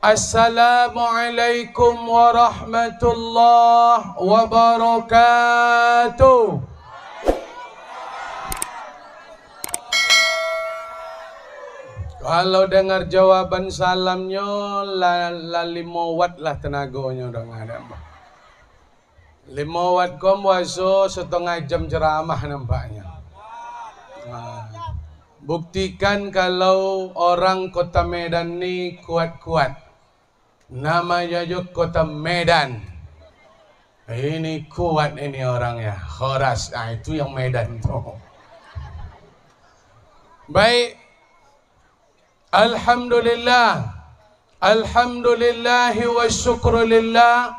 Assalamualaikum warahmatullahi wabarakatuh. Kalau dengar jawaban salamnya la 5 lah tenaganya dong ada. 5 watt kom waso setengah jam ceramah nampaknya. Nah, buktikan kalau orang Kota Medan ni kuat-kuat namanya juga kota Medan. Ini kuat ini orangnya, Horas. Nah, itu yang Medan tu. Baik. Alhamdulillah. Alhamdulillah wa syukrulillah.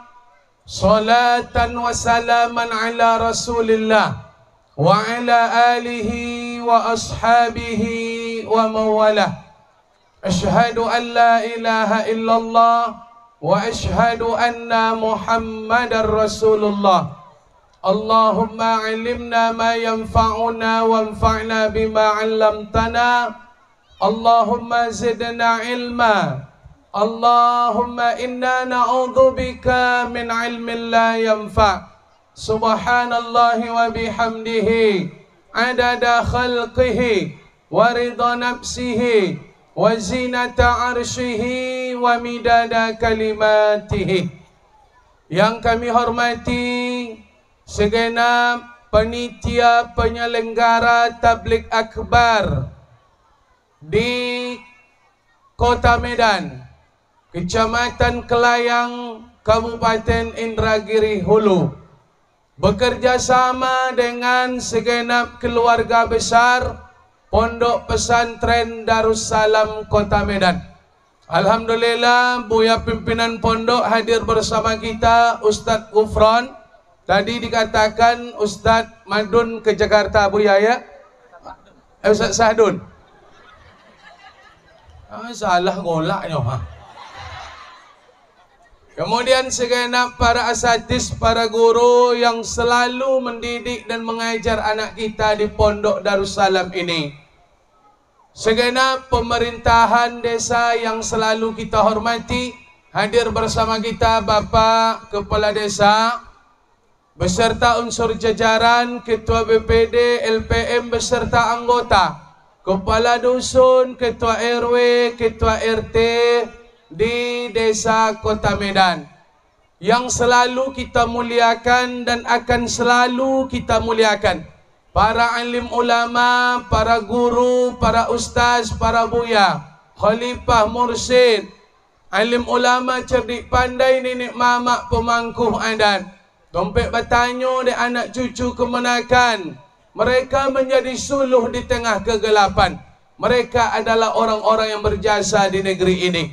Salatan wa salaman ala Rasulillah wa ala alihi wa ashabihi wa mawalah. أشهد أن لا إله إلا الله وأشهد أن محمد رسول الله اللهم علمنا ما ينفعنا وانفعنا بما علمتنا اللهم زدنا علما اللهم إنا نعوذ بك من علم لا ينفع سبحان الله وبحمده عدد خلقه ورضا نفسه وزينة عرشه ومداد كلماته yang kami hormati segenap penitia penyelenggara tablik akbar di Kota Medan Kecamatan Kelayang Kabupaten Indragiri Hulu bekerjasama dengan segenap keluarga besar Pondok Pesantren Darussalam Kota Medan. Alhamdulillah, Buya Pimpinan Pondok hadir bersama kita, Ustaz Ufron. Tadi dikatakan Ustaz Madun ke Jakarta, Buya, ya? Eh, Ustaz Sahdun. Ah, salah golaknya, ha? Kemudian segenap para asatis, para guru yang selalu mendidik dan mengajar anak kita di Pondok Darussalam ini segenap pemerintahan desa yang selalu kita hormati hadir bersama kita Bapak Kepala Desa beserta unsur jajaran Ketua BPD LPM beserta anggota Kepala Dusun, Ketua RW, Ketua RT di Desa Kota Medan yang selalu kita muliakan dan akan selalu kita muliakan para alim ulama, para guru, para ustaz, para buya, khalifah, mursyid, alim ulama cerdik pandai, nenek mamak, pemangku adat. Tompek bertanya di anak cucu kemenakan. Mereka menjadi suluh di tengah kegelapan. Mereka adalah orang-orang yang berjasa di negeri ini.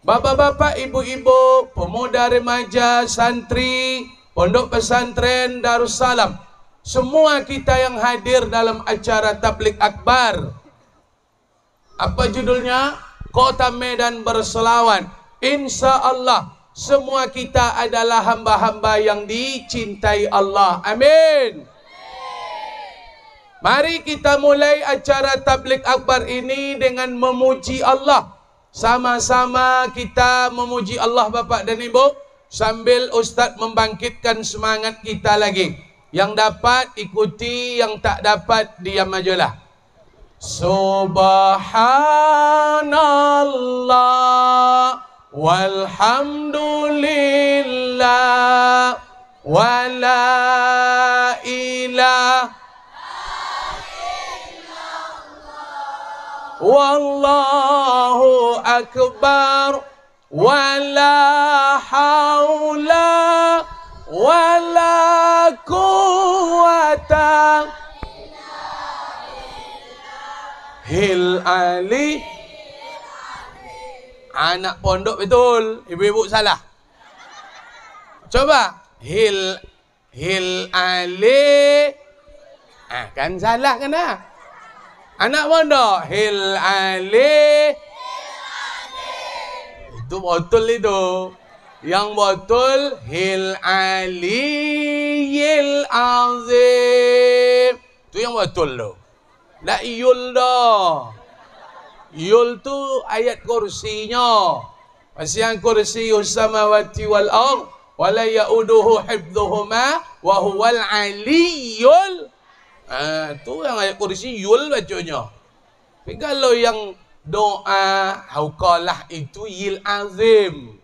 Bapak-bapak, ibu-ibu, pemuda remaja, santri, pondok pesantren, darussalam semua kita yang hadir dalam acara tablik akbar apa judulnya kota medan berselawan Insya Allah semua kita adalah hamba-hamba yang dicintai Allah amin Mari kita mulai acara tablik akbar ini dengan memuji Allah. Sama-sama kita memuji Allah Bapak dan Ibu sambil Ustaz membangkitkan semangat kita lagi. Yang dapat ikuti, yang tak dapat diam majulah. Subhanallah walhamdulillah wala ilaha wallahu akbar wala haula Ali Anak pondok betul Ibu-ibu salah Coba Hil Hil Ali ah, Kan salah kan ah? Anak pondok Hil Ali itu betul itu yang betul hil ali yil azim itu yang betul lo la iyul dah Yul tu ayat kursinya. Masih yang kursi usama wati wal ar. Wala ya'uduhu hibduhuma. Wahuwal aliyul. Itu ha, ah, yang ayat kursi yul bacanya. Tapi kalau yang doa. Haukalah itu yil azim.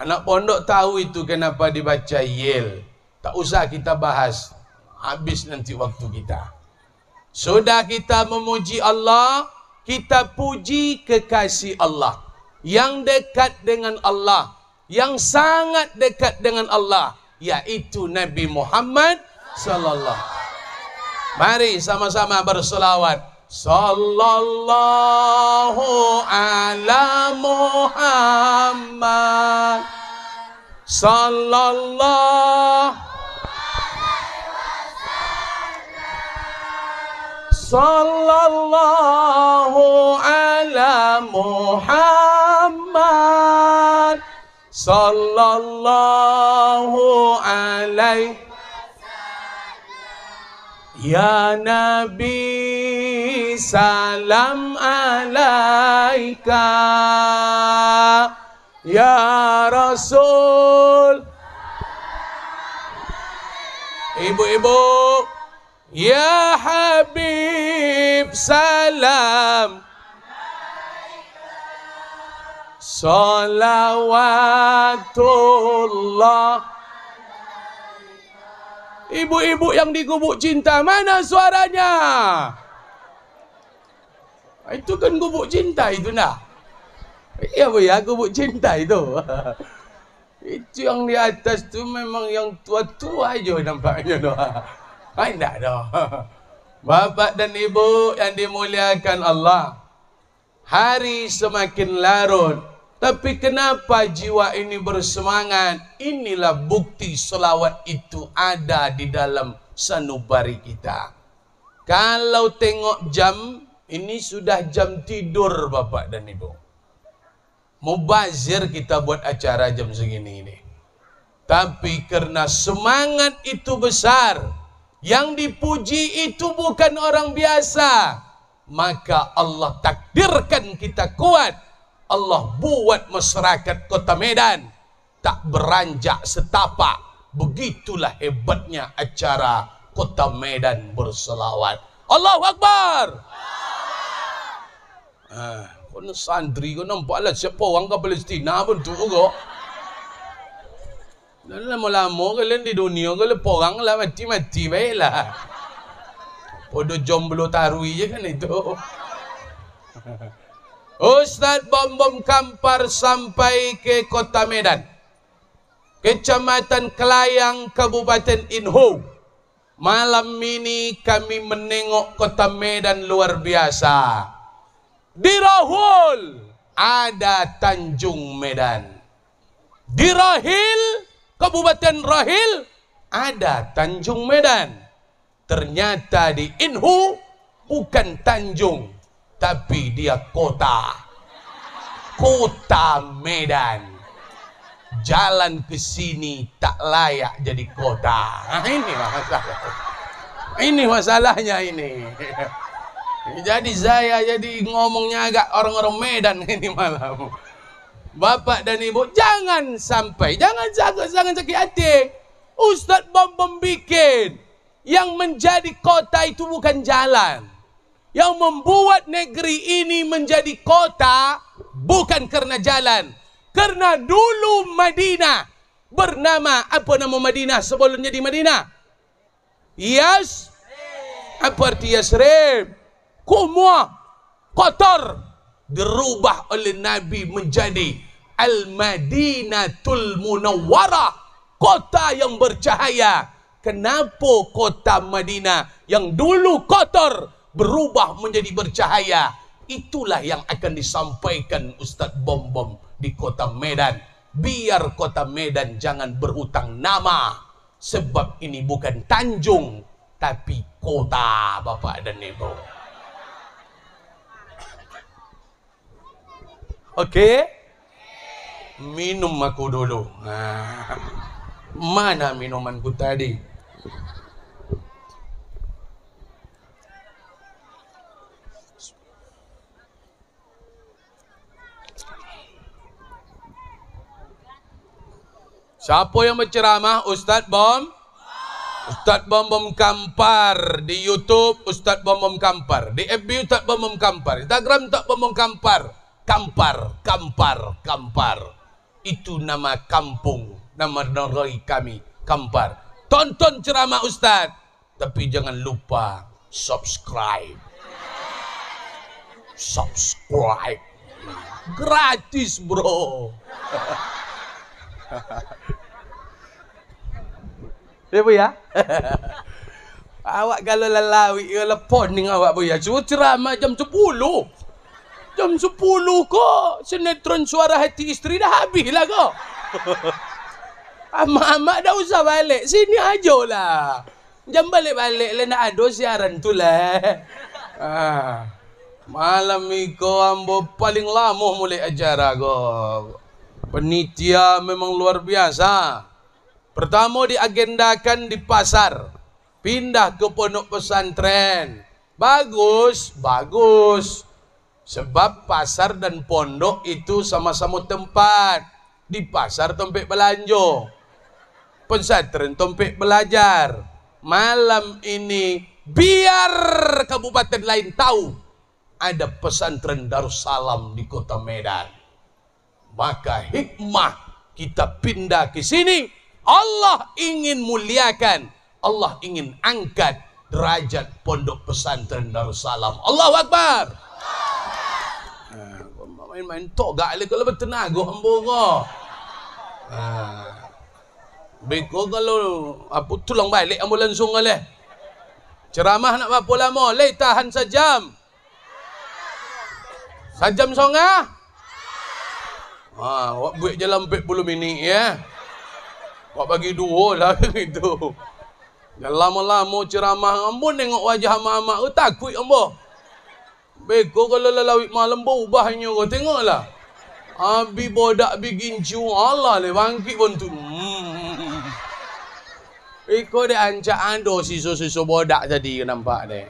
Anak pondok tahu itu kenapa dibaca yil. Tak usah kita bahas. Habis nanti waktu kita. Sudah kita memuji Allah kita puji kekasih Allah yang dekat dengan Allah yang sangat dekat dengan Allah yaitu Nabi Muhammad sallallahu mari sama-sama bersolawat. sallallahu ala Muhammad sallallahu صلى الله على محمد صلى الله عليه يا نبي سلام عليك يا رسول Ibu-ibu Ya Habib salam Salawatullah Ibu-ibu yang digubuk cinta Mana suaranya? Itu kan gubuk cinta itu nak Ya bu ya gubuk cinta itu Itu yang di atas tu memang yang tua-tua je nampaknya doa. Pandai dah. Bapak dan ibu yang dimuliakan Allah. Hari semakin larut. Tapi kenapa jiwa ini bersemangat? Inilah bukti selawat itu ada di dalam sanubari kita. Kalau tengok jam, ini sudah jam tidur bapak dan ibu. Mubazir kita buat acara jam segini ini. Tapi karena semangat itu besar, yang dipuji itu bukan orang biasa. Maka Allah takdirkan kita kuat. Allah buat masyarakat kota Medan. Tak beranjak setapak. Begitulah hebatnya acara kota Medan berselawat. Allahu Akbar! Ah, kau ni kau nampaklah siapa orang ke Palestina pun tu kau. Dan lah, lama-lama kalian di dunia kalian porang lah mati-mati baiklah. Podo jomblo tarui je kan itu. Ustaz bom-bom kampar sampai ke kota Medan. Kecamatan Kelayang, Kabupaten Inho. Malam ini kami menengok kota Medan luar biasa. Di Rahul ada Tanjung Medan. Di Rahil Kabupaten Rahil ada Tanjung Medan. Ternyata di Inhu bukan Tanjung, tapi dia kota. Kota Medan. Jalan ke sini tak layak jadi kota. Nah, ini masalah. Ini masalahnya ini. Jadi saya jadi ngomongnya agak orang-orang Medan ini malam. bapa dan ibu jangan sampai jangan jaga jangan sakit hati ustaz bom bom bikin yang menjadi kota itu bukan jalan yang membuat negeri ini menjadi kota bukan kerana jalan kerana dulu Madinah bernama apa nama Madinah Sebelumnya di Madinah Yas apa arti Yasrib kumuh, Kotor dirubah oleh Nabi menjadi Al-Madinatul Munawwarah, kota yang bercahaya. Kenapa kota Madinah yang dulu kotor berubah menjadi bercahaya? Itulah yang akan disampaikan Ustaz Bombom di kota Medan. Biar kota Medan jangan berhutang nama. Sebab ini bukan Tanjung, tapi kota Bapak dan Ibu. Okey? Minum aku dulu. Ha. Mana minumanku tadi? Siapa yang berceramah? Ustaz Bom? Ustaz Bom Bom Kampar. Di Youtube, Ustaz Bom Bom Kampar. Di FB, Ustaz Bom Bom Kampar. Instagram, Ustaz Bom Bom Kampar kampar, kampar, kampar. Itu nama kampung, nama negeri kami, kampar. Tonton ceramah Ustaz. Tapi jangan lupa subscribe. Subscribe. Gratis bro. Ya bu ya. awak galau lalawi, lepon dengan awak bu ya. Cuma ceramah jam 10. Jam 10 kok sinetron suara hati istri dah habis lah kok. Amak-amak dah usah balik. Sini aja lah. Jam balik-balik lah nak ada siaran tu lah. Ah. Malam ni kau ambo paling lama mulai acara kau. Penitia memang luar biasa. Pertama diagendakan di pasar. Pindah ke pondok pesantren. Bagus, bagus. Sebab pasar dan pondok itu sama-sama tempat. Di pasar tempat belanja. Pesantren tempat belajar. Malam ini biar kabupaten lain tahu ada pesantren Darussalam di Kota Medan. Maka hikmah kita pindah ke sini. Allah ingin muliakan. Allah ingin angkat derajat pondok pesantren Darussalam. Allahu Akbar main-main tok gak le kalau bertenaga hambura. Ha. Beko kalau apa tolong balik ambo langsung ale. Ceramah nak berapa lama? Lai tahan sejam. Sejam songah. Ha, awak buat jalan 40 minit ya. Awak bagi dua lah gitu. Jangan lama-lama ceramah ambo nengok wajah mak-mak oh, takut ambo. Beko kalau lalawik malam pun ubahnya kau lah, Abi bodak bikin cium Allah le bangkit pun tu. Beko hmm. dia ancak ando siso-siso bodak tadi nampak dek.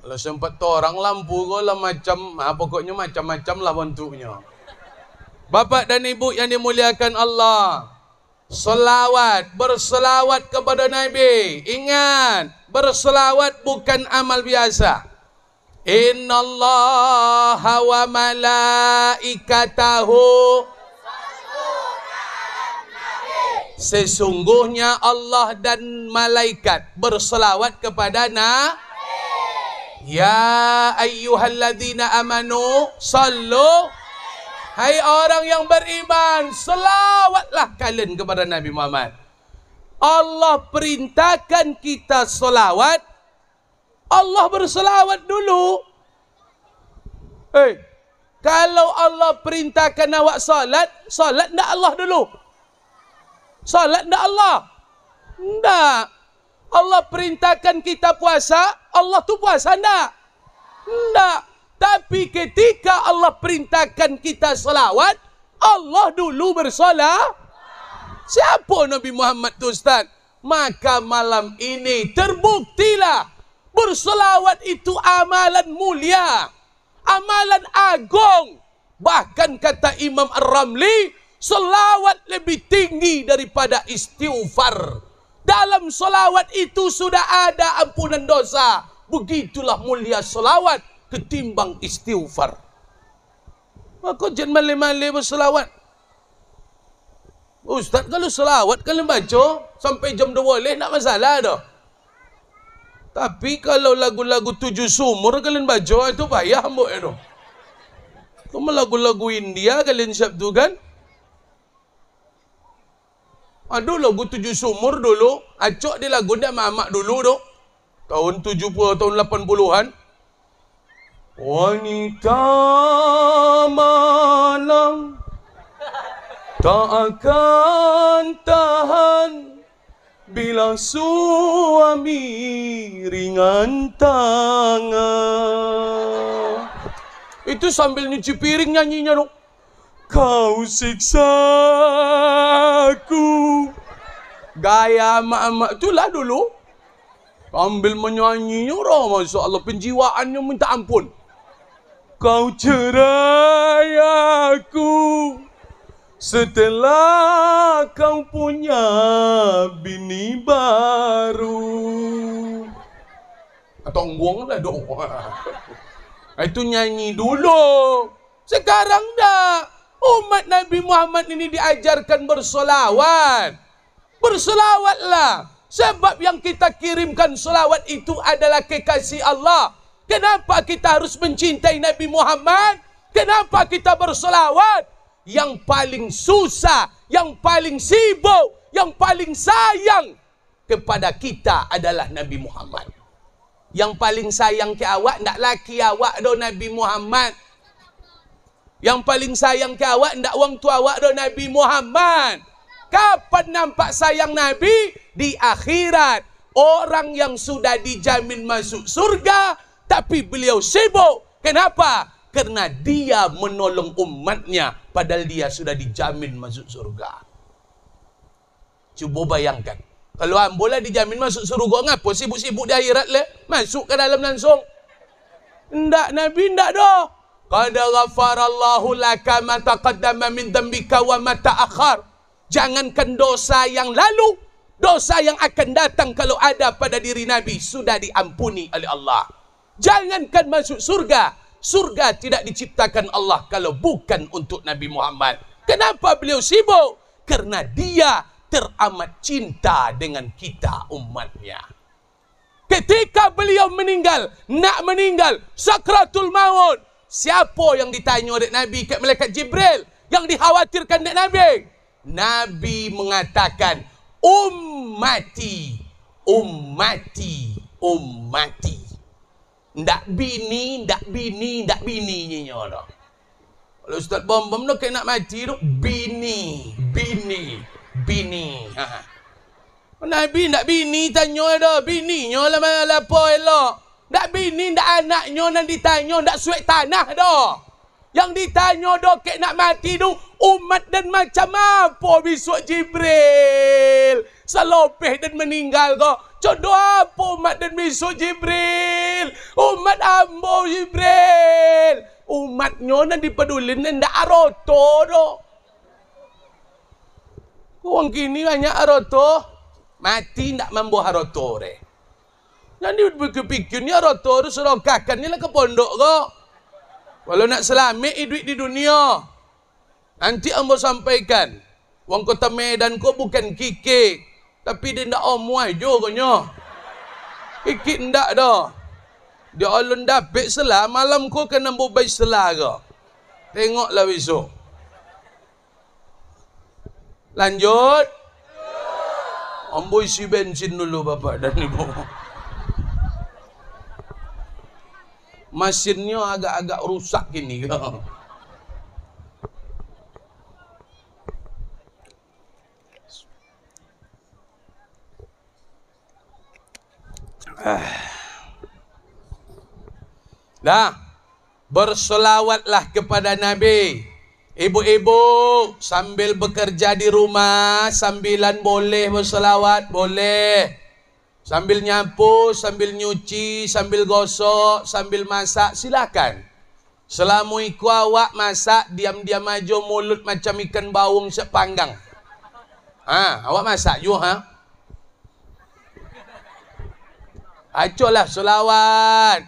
Kalau sempat tu orang lampu kau lah macam, ha, pokoknya macam-macam lah bentuknya. Bapak dan ibu yang dimuliakan Allah. Selawat, berselawat kepada Nabi. Ingat, berselawat bukan amal biasa. Inna Allah wa malaikatahu Sesungguhnya Allah dan malaikat berselawat kepada Nabi. Ya ayyuhalladzina amanu sallu. Hai orang yang beriman, selawatlah kalian kepada Nabi Muhammad. Allah perintahkan kita selawat Allah berselawat dulu. Hey, eh, kalau Allah perintahkan awak salat, salat tak Allah dulu. Salat tak Allah. Tak. Allah perintahkan kita puasa, Allah tu puasa tak? Tak. Tapi ketika Allah perintahkan kita salawat, Allah dulu bersolat. Siapa Nabi Muhammad tu Ustaz? Maka malam ini terbuktilah. Berselawat itu amalan mulia. Amalan agung. Bahkan kata Imam Ar-Ramli, solawat lebih tinggi daripada istighfar. Dalam solawat itu sudah ada ampunan dosa. Begitulah mulia solawat ketimbang istighfar. Maka jen mali-mali berselawat. Ustaz kalau selawat kalau baca sampai jam dua boleh, nak masalah dah. Tapi kalau lagu-lagu tujuh sumur kalian baca itu payah mbok itu. Itu lagu-lagu India kalian siap tu kan? Aduh lagu tujuh sumur dulu. Acok dia lagu dia mamak dulu tu. Tahun 70 tahun 80-an. Wanita malam tak akan tahan bila suami ringan tangan Itu sambil nyuci piring nyanyinya dong Kau siksa aku Gaya mak-mak itulah dulu Sambil menyanyinya orang Masya Allah penjiwaannya minta ampun Kau cerai aku Setelah kau punya bini baru Atau ngguang lah dong Itu nyanyi dulu Sekarang dah Umat Nabi Muhammad ini diajarkan bersolawat Bersolawatlah Sebab yang kita kirimkan solawat itu adalah kekasih Allah Kenapa kita harus mencintai Nabi Muhammad? Kenapa kita bersolawat? yang paling susah, yang paling sibuk, yang paling sayang kepada kita adalah Nabi Muhammad. Yang paling sayang ke awak, tak laki awak do Nabi Muhammad. Yang paling sayang ke awak, tak wang tu awak do Nabi Muhammad. Kapan nampak sayang Nabi? Di akhirat. Orang yang sudah dijamin masuk surga, tapi beliau sibuk. Kenapa? kerana dia menolong umatnya padahal dia sudah dijamin masuk surga. Cuba bayangkan. Kalau ambola dijamin masuk surga ngapo kan, sibuk-sibuk di akhirat le? Masuk ke dalam langsung. Ndak Nabi ndak doh. Qad ghafarallahu laka ma taqaddama min dhanbika wa ma ta'akhkhar. Jangankan dosa yang lalu, dosa yang akan datang kalau ada pada diri Nabi sudah diampuni oleh Allah. Jangankan masuk surga, surga tidak diciptakan Allah kalau bukan untuk Nabi Muhammad. Kenapa beliau sibuk? Karena dia teramat cinta dengan kita umatnya. Ketika beliau meninggal, nak meninggal, sakratul maut. Siapa yang ditanya oleh Nabi ke Malaikat Jibril? Yang dikhawatirkan oleh Nabi? Nabi mengatakan, Ummati, ummati, ummati ndak bini, ndak bini, ndak bini nyinyo dah. Kalau Ustaz bom bom nak kena mati tu bini, bini, bini. Ha. ha. bini ndak bini tanyo dah, bini nyo lah mana lapo elok. Ndak bini ndak anak nyo nan ditanyo ndak suek tanah dah. Yang ditanyo dah kena mati tu umat dan macam apa bisuk Jibril selopih dan meninggal kau. Jodoh apa umat dan misu Jibril? Umat ambo Jibril. Umatnya nak dipeduli dan tak aroto tu. Orang kini banyak aroto. Mati tak mampu aroto re. Yang ni berpikir ni aroto tu serokakan ni lah ke pondok kau. Kalau nak selamat hidup eh, di dunia. Nanti ambo sampaikan. Wang kota Medan kau bukan kikik. Tapi dia nak oh muai jo konyo. Ikit ndak dah. Dia alun dah bek selah malam ko kena bubai selah ke. Tengoklah besok. Lanjut. Amboi si bensin dulu bapak dan ibu. Mesinnya agak-agak rusak ini. Kau. Dah. Ah. Berselawatlah kepada Nabi. Ibu-ibu sambil bekerja di rumah, sambilan boleh berselawat, boleh. Sambil nyapu, sambil nyuci, sambil gosok, sambil masak, silakan. Selama iku awak masak, diam-diam aja mulut macam ikan bawang sepanggang. Ah, ha, awak masak juga, ha? Acuklah selawat.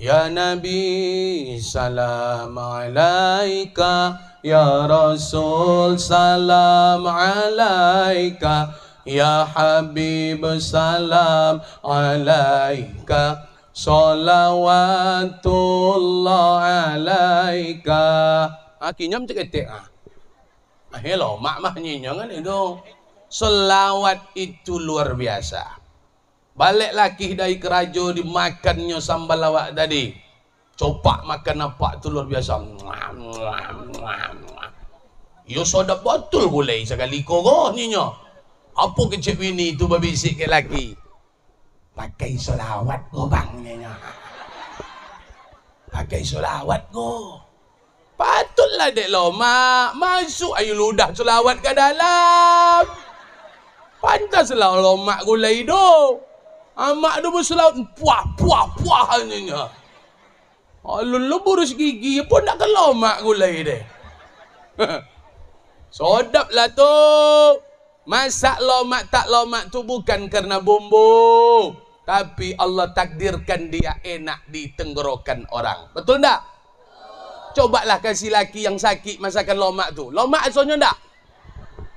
Ya Nabi salam alaika. Ya Rasul salam alaika. Ya Habib salam alaika. Salawatullah alaika. Akhirnya ah, macam ketik. Ah. ah, hello, mak-mak nyinyong kan itu. Selawat itu luar biasa balik lakih dari keraja dimakannya sambal lawak tadi copak makan apa tu luar biasa yo sodap betul boleh sekali koro ni nya apa kecik bini tu berbisik ke laki pakai selawat kau bang ni nya pakai selawat kau patutlah dek lomak masuk ayu ludah selawat ke dalam pantaslah lomak gulai hidup Amak dia berselaut. Puah, puah, puah. Kalau ah, lebur segigi pun nak kelau mak gulai dia. Sodap lah tu. Masak lomak tak lomak tu bukan kerana bumbu. Tapi Allah takdirkan dia enak di tenggorokan orang. Betul tak? lah kasih laki yang sakit masakan lomak tu. Lomak asalnya tak?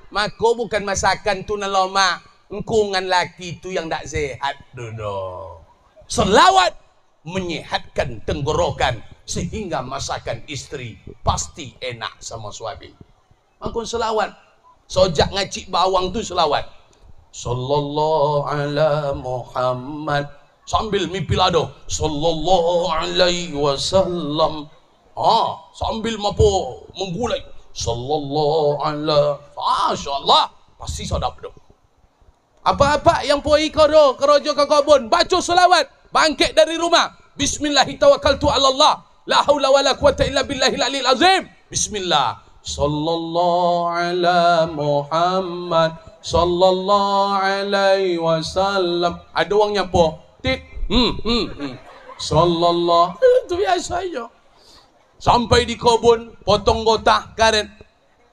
Mako bukan masakan tuna lomak engkau dengan laki itu yang tak sehat dulu. Selawat menyehatkan tenggorokan sehingga masakan istri pasti enak sama suami. Makun selawat. Sojak ngacik bawang tu selawat. Sallallahu ala Muhammad. Sambil mimpil ado. Sallallahu alaihi wasallam. Ah, sambil mampu menggulai. Sallallahu ala. Masya Allah. Pasti saudara. dah. Apa-apa yang puai kau kerojo ke kau pun baca selawat bangkit dari rumah bismillahitawakkaltu ala Allah la haula wala quwata illa billahil aliyil azim bismillah sallallahu ala Muhammad sallallahu alaihi wasallam ada orang nyapo tik hmm, hmm hmm, sallallahu tu biasa aja sampai di kubur potong gotah karet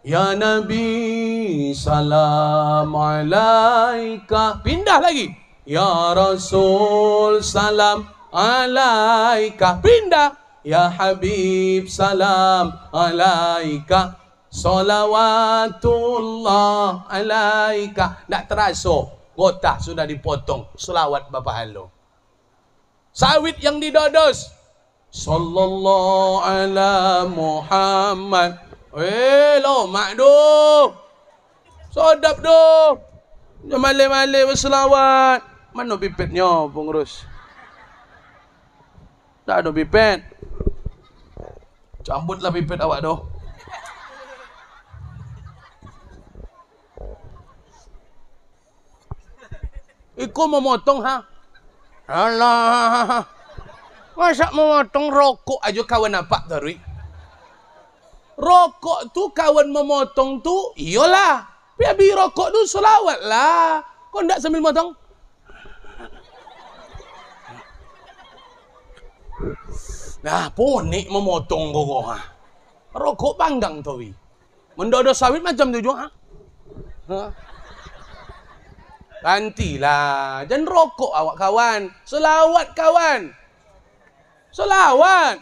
Ya Nabi salam alaika Pindah lagi Ya Rasul salam alaika Pindah Ya Habib salam alaika Salawatullah alaika Nak terasa Gotah sudah dipotong Salawat Bapak Halo Sawit yang didodos Sallallahu ala Muhammad Eh, lomak doh. Sodap doh. Jom male malik berselawat. Mana pipetnya pengurus? Oh, tak ada pipet. Cambutlah pipet awak doh. Iko memotong ha? Alah. Masak memotong rokok aja kawan nampak tarik rokok tu kawan memotong tu, iyalah. Biar beli rokok tu selawat lah. Kau nak sambil memotong? Nah, ponik memotong kau kau. Ha. Rokok panggang tu. Mendodo sawit macam tu juga. Ha? ha? Jangan rokok awak kawan. Selawat kawan. Selawat. Selawat.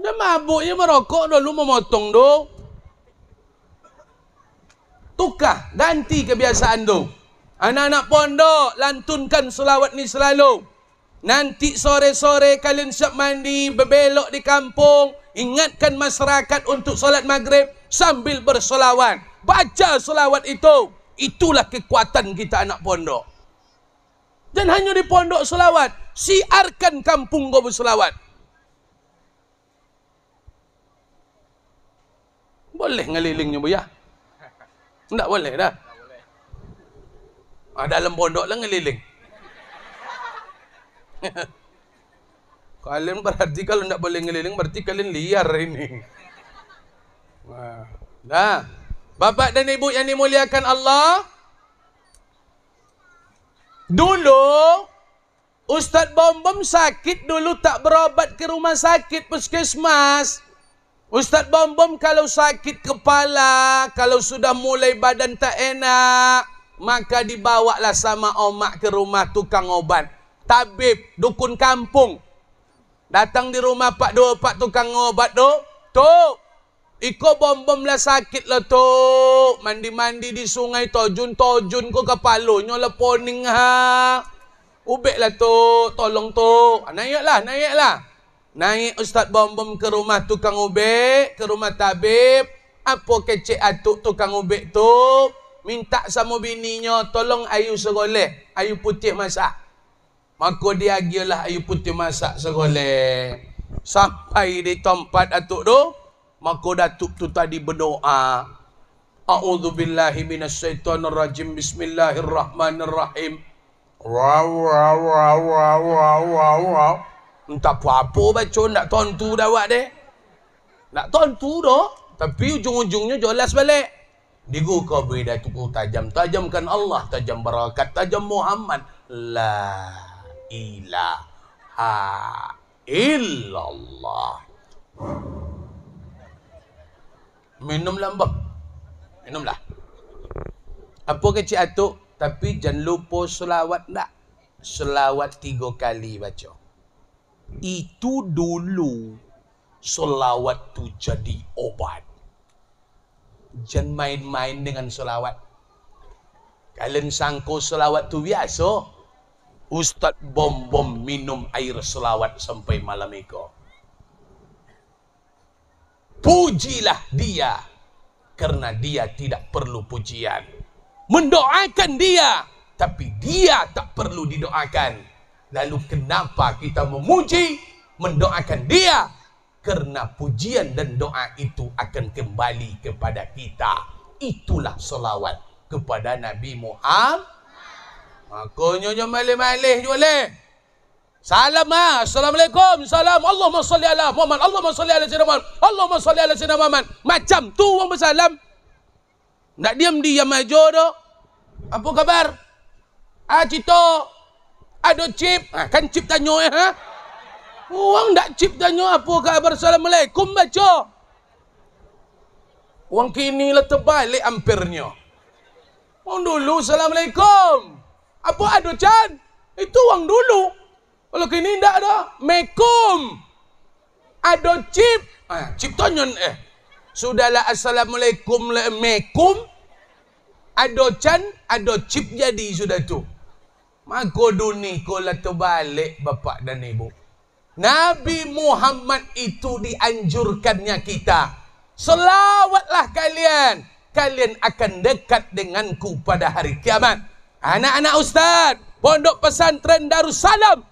Dia mabuk, dia merokok, Dulu memotong tu. Tukar, ganti kebiasaan tu. Anak-anak pondok, lantunkan selawat ni selalu. Nanti sore-sore kalian siap mandi, berbelok di kampung. Ingatkan masyarakat untuk solat maghrib sambil berselawat. Baca selawat itu. Itulah kekuatan kita anak pondok. Dan hanya di pondok selawat, siarkan kampung kau berselawat. boleh ngeliling buya. Tak boleh dah. Ah, lembu pondok lah ngeliling. kalian berarti kalau tak boleh ngeliling, berarti kalian liar ini. Nah, bapa dan ibu yang dimuliakan Allah. Dulu, Ustaz Bombom sakit dulu tak berobat ke rumah sakit Puskesmas. Ustaz Bombom kalau sakit kepala, kalau sudah mulai badan tak enak, maka dibawalah sama omak ke rumah tukang obat. Tabib, dukun kampung. Datang di rumah Pak Dua, Pak tukang obat tu. Tu, Iko bom-bom lah sakit lah tu. Mandi-mandi di sungai tojun-tojun ko kepala lah poning ha. Ubek lah tu. Tolong tu. Naik lah, naik lah. Naik Ustaz Bombom ke rumah tukang ubik, ke rumah tabib. Apa kecik atuk tukang ubik tu? Minta sama bininya, tolong ayu seroleh. Ayu putih masak. Maka dia agilah ayu putih masak seroleh. Sampai di tempat atuk tu, maka datuk tu tadi berdoa. A'udhu billahi minasyaitanir rajim bismillahirrahmanirrahim. Wow, wow, wow, wow, wow, wow entah apa-apa baca nak tentu dawat deh. Nak tontu dah, tapi ujung-ujungnya jelas balik. Digu kau beri dah tukuh tajam. Tajamkan Allah, tajam barakat, tajam Muhammad. La ilaha illallah. Minum lambat. Minumlah. Apa kecik atuk? Tapi jangan lupa selawat nak. Selawat tiga kali baca. Itu dulu solawat tu jadi obat. Jangan main-main dengan solawat. Kalian sangko solawat tu biasa. Ustaz bom-bom minum air solawat sampai malam itu. Pujilah dia. kerana dia tidak perlu pujian. Mendoakan dia. Tapi dia tak perlu didoakan. Lalu kenapa kita memuji Mendoakan dia Kerana pujian dan doa itu Akan kembali kepada kita Itulah solawat Kepada Nabi Muhammad Makanya je malih-malih je boleh. Salam ah. Assalamualaikum. Salam. Allahumma salli ala Muhammad. Allahumma salli ala sina Muhammad. Allahumma salli ala sina Muhammad. Macam tu orang bersalam. Nak diam diam aja doh. Apa khabar? Ah cerita. Ada chip. Ah, kan chip tanya ya. Eh, ha? Orang tak chip tanya apa khabar Assalamualaikum baca. Orang kini lah terbalik hampirnya. Orang dulu Assalamualaikum. Apa ada Chan? Itu orang dulu. Kalau kini tak ada. Mekum. Ada chip. Ha, chip tanya eh. Sudahlah Assalamualaikum lah. Mekum. Ada Chan. Ada chip jadi sudah tu. Maka duni kola terbalik bapak dan ibu. Nabi Muhammad itu dianjurkannya kita. Selawatlah kalian. Kalian akan dekat denganku pada hari kiamat. Anak-anak ustaz. Pondok pesantren Darussalam.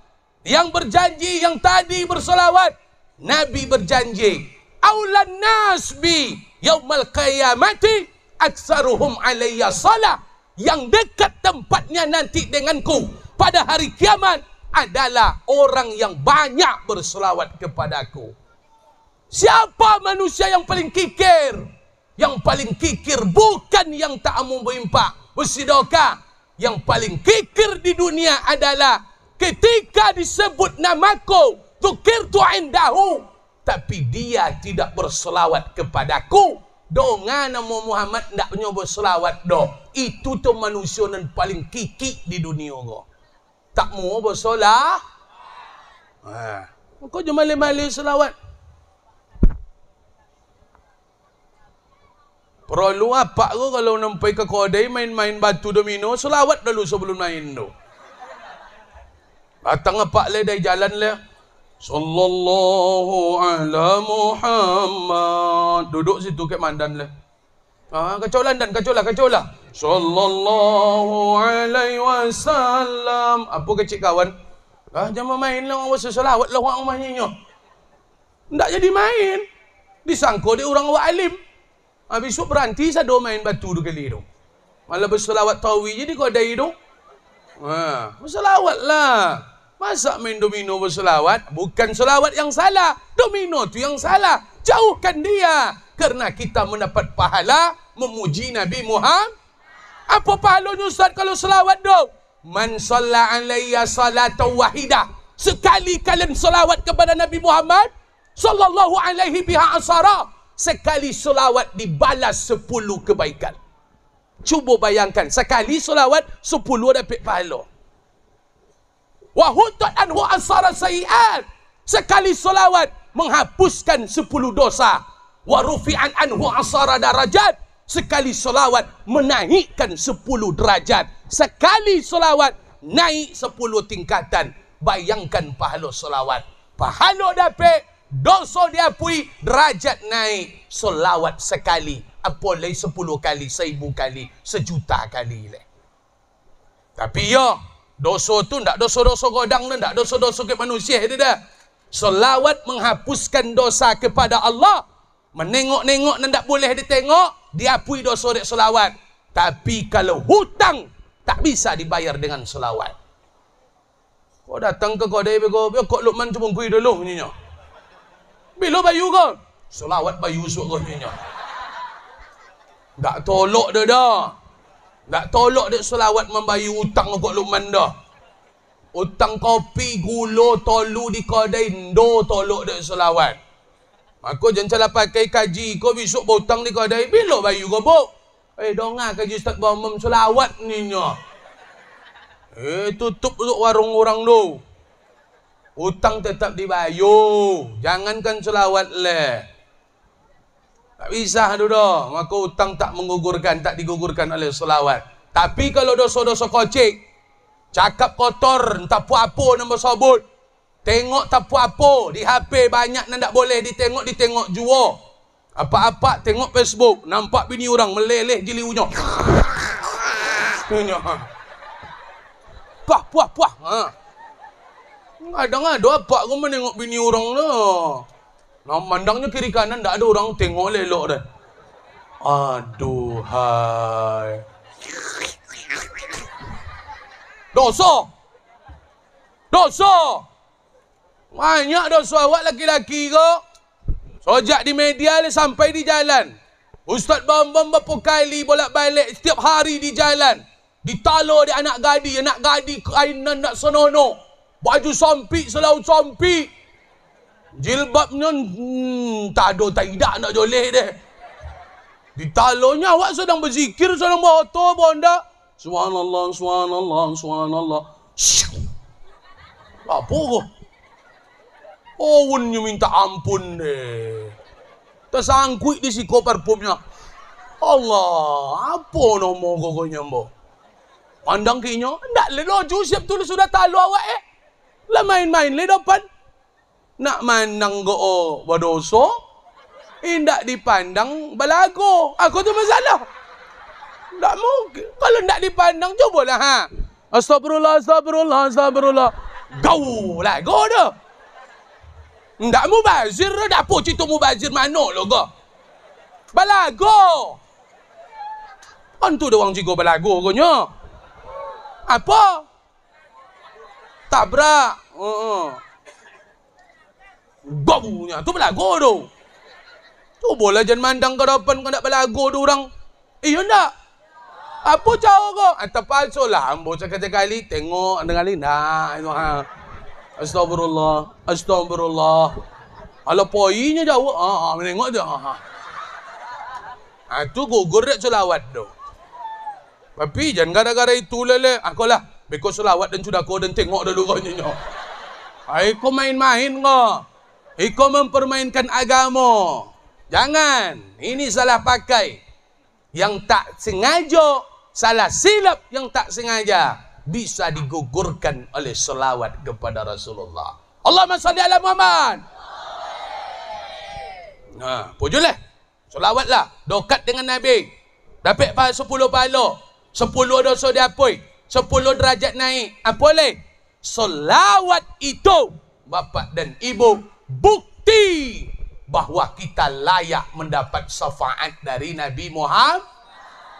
Yang berjanji yang tadi berselawat. Nabi berjanji. Aulan nasbi. Yaumal qayamati. Aksaruhum alaiya salah yang dekat tempatnya nanti denganku pada hari kiamat adalah orang yang banyak berselawat kepadaku. Siapa manusia yang paling kikir? Yang paling kikir bukan yang tak mampu berimpak. Bersidoka. Yang paling kikir di dunia adalah ketika disebut namaku tukir tu indahu. Tapi dia tidak berselawat kepadaku. Dongan nama Muhammad tidak punya berselawat do. Itu tu manusia yang paling kiki di dunia ko. Tak mau bersolah. Ah. Eh. Kau cuma lemah selawat. Perlu apa ko kalau nampai ke kodai main-main batu domino selawat dulu sebelum main tu. Datang apa le dari jalan le. صلى الله على محمد duduk situ kat mandan lah ah kacau landan lah, kacau lah kacau lah صلى الله عليه وسلم apa kecik kawan ah jangan main lah orang wasa salawat lah orang rumahnya tak jadi main disangkut dia orang awak alim habis tu berhenti sadu main batu tu kali tu malah bersalawat tawi jadi kau ada hidung ah, bersalawat lah Masa main domino berselawat, bukan selawat yang salah. Domino tu yang salah. Jauhkan dia. Kerana kita mendapat pahala memuji Nabi Muhammad. Apa pahalanya Ustaz kalau selawat tu? Man salla alaiya salata wahidah. Sekali kalian selawat kepada Nabi Muhammad. Sallallahu alaihi biha asara. Sekali selawat dibalas sepuluh kebaikan. Cuba bayangkan. Sekali selawat, sepuluh dapat pahala. Wahuntut anhu ansara sayi'at. Sekali solawat menghapuskan sepuluh dosa. Warufi'an anhu ansara darajat. Sekali solawat menaikkan sepuluh derajat. Sekali solawat naik sepuluh tingkatan. Bayangkan pahala solawat. Pahala dapat, dosa dia pui derajat naik. Solawat sekali. Apa lagi sepuluh kali, seibu kali, sejuta kali. Tapi yo. Ya, Dosa tu tak doso dosa godang tu tak doso dosa ke manusia dia dah. Selawat menghapuskan dosa kepada Allah. Menengok-nengok dan tak boleh ditengok, diapui dosa dek selawat. Tapi kalau hutang, tak bisa dibayar dengan selawat. Kau datang ke kau dari kau, kau kok lukman cuma kuih dulu punya. Bila bayu kau? Selawat bayu suat kau punya. Tak tolok dia dah. Tak tolak dia selawat membayar hutang kat Luqman dah. Hutang kopi, gula, tolu di kedai, ndo tolak dia selawat. Maka jangan salah pakai kaji kau besok berhutang di kedai, belok bayu kau bok. Eh, dongah kaji Ustaz Bambam selawat ni nya. Eh, tutup untuk warung orang tu. Hutang tetap dibayu. Jangankan selawat leh. Tak pisah dulu. Maka hutang tak mengugurkan, tak digugurkan oleh selawat. Tapi kalau dosa-dosa kocik, cakap kotor, tak puas apa nama sabut. Tengok tak puas apa. Di HP banyak dan tak boleh. Ditengok, ditengok jua. Apa-apa tengok Facebook. Nampak bini orang meleleh jeli unyok. Unyok. Ha. Puah, puah, puah. Ha. Kadang-kadang apa aku menengok bini orang lah. Nah, mandangnya kiri kanan tak ada orang tengok lelok dah. Aduhai. Dosa. Dosa. Banyak dosa awak laki-laki ke? Sojak di media le sampai di jalan. Ustaz bom-bom berapa kali bolak-balik setiap hari di jalan. Ditalo di anak gadi, anak gadi kainan nak senonok. Baju sompit selau sompit. Jilbab ni hmm, tak ada tak nak joleh dia. Di talonya awak sedang berzikir, sedang bawa auto bonda. Subhanallah, subhanallah, subhanallah. Shuk. Apa ah, kau? Oh, unnya minta ampun deh. Tersangkut di siko parfumnya. Allah, apa nama kau kau nyambo? Pandang kinyo, tidak lelo siap tu sudah talu awak eh. Lah main-main le depan nak mandang go'o oh, badoso, indak dipandang balago, aku ah, tu masalah tak mungkin kalau tak dipandang cubalah ha astagfirullah astagfirullah astagfirullah gau lah go dah tak mubazir dah apa cerita mubazir mana lo go belago Antu dia orang jigo belago gonyo. Apa? Tabrak. Uh -uh babunya tu belagu tu tu boleh jangan mandang ke depan kau nak belagu tu orang iya ndak apa cara kau atau ah, palsu lah ambo cakap kali tengok dengan linda nah, ha. astagfirullah astagfirullah ala poinnya jauh ha ah, ha, menengok tu ha Ha, ah, tu gugur dek solawat tu. Tapi jangan gara-gara itu lele. Aku lah. lah. Ah, lah. Beko solawat dan sudah kau dan tengok dulu kau nyonya. Ha, main-main kau. Iko mempermainkan agama. Jangan. Ini salah pakai. Yang tak sengaja. Salah silap yang tak sengaja. Bisa digugurkan oleh salawat kepada Rasulullah. Allah salli ala Muhammad. lah, pujulah. lah, Dokat dengan Nabi. Dapat pahal sepuluh pahala. Sepuluh dosa dia apa? Sepuluh derajat naik. Apa boleh? Salawat itu. Bapak dan ibu bukti bahawa kita layak mendapat syafaat dari Nabi Muhammad.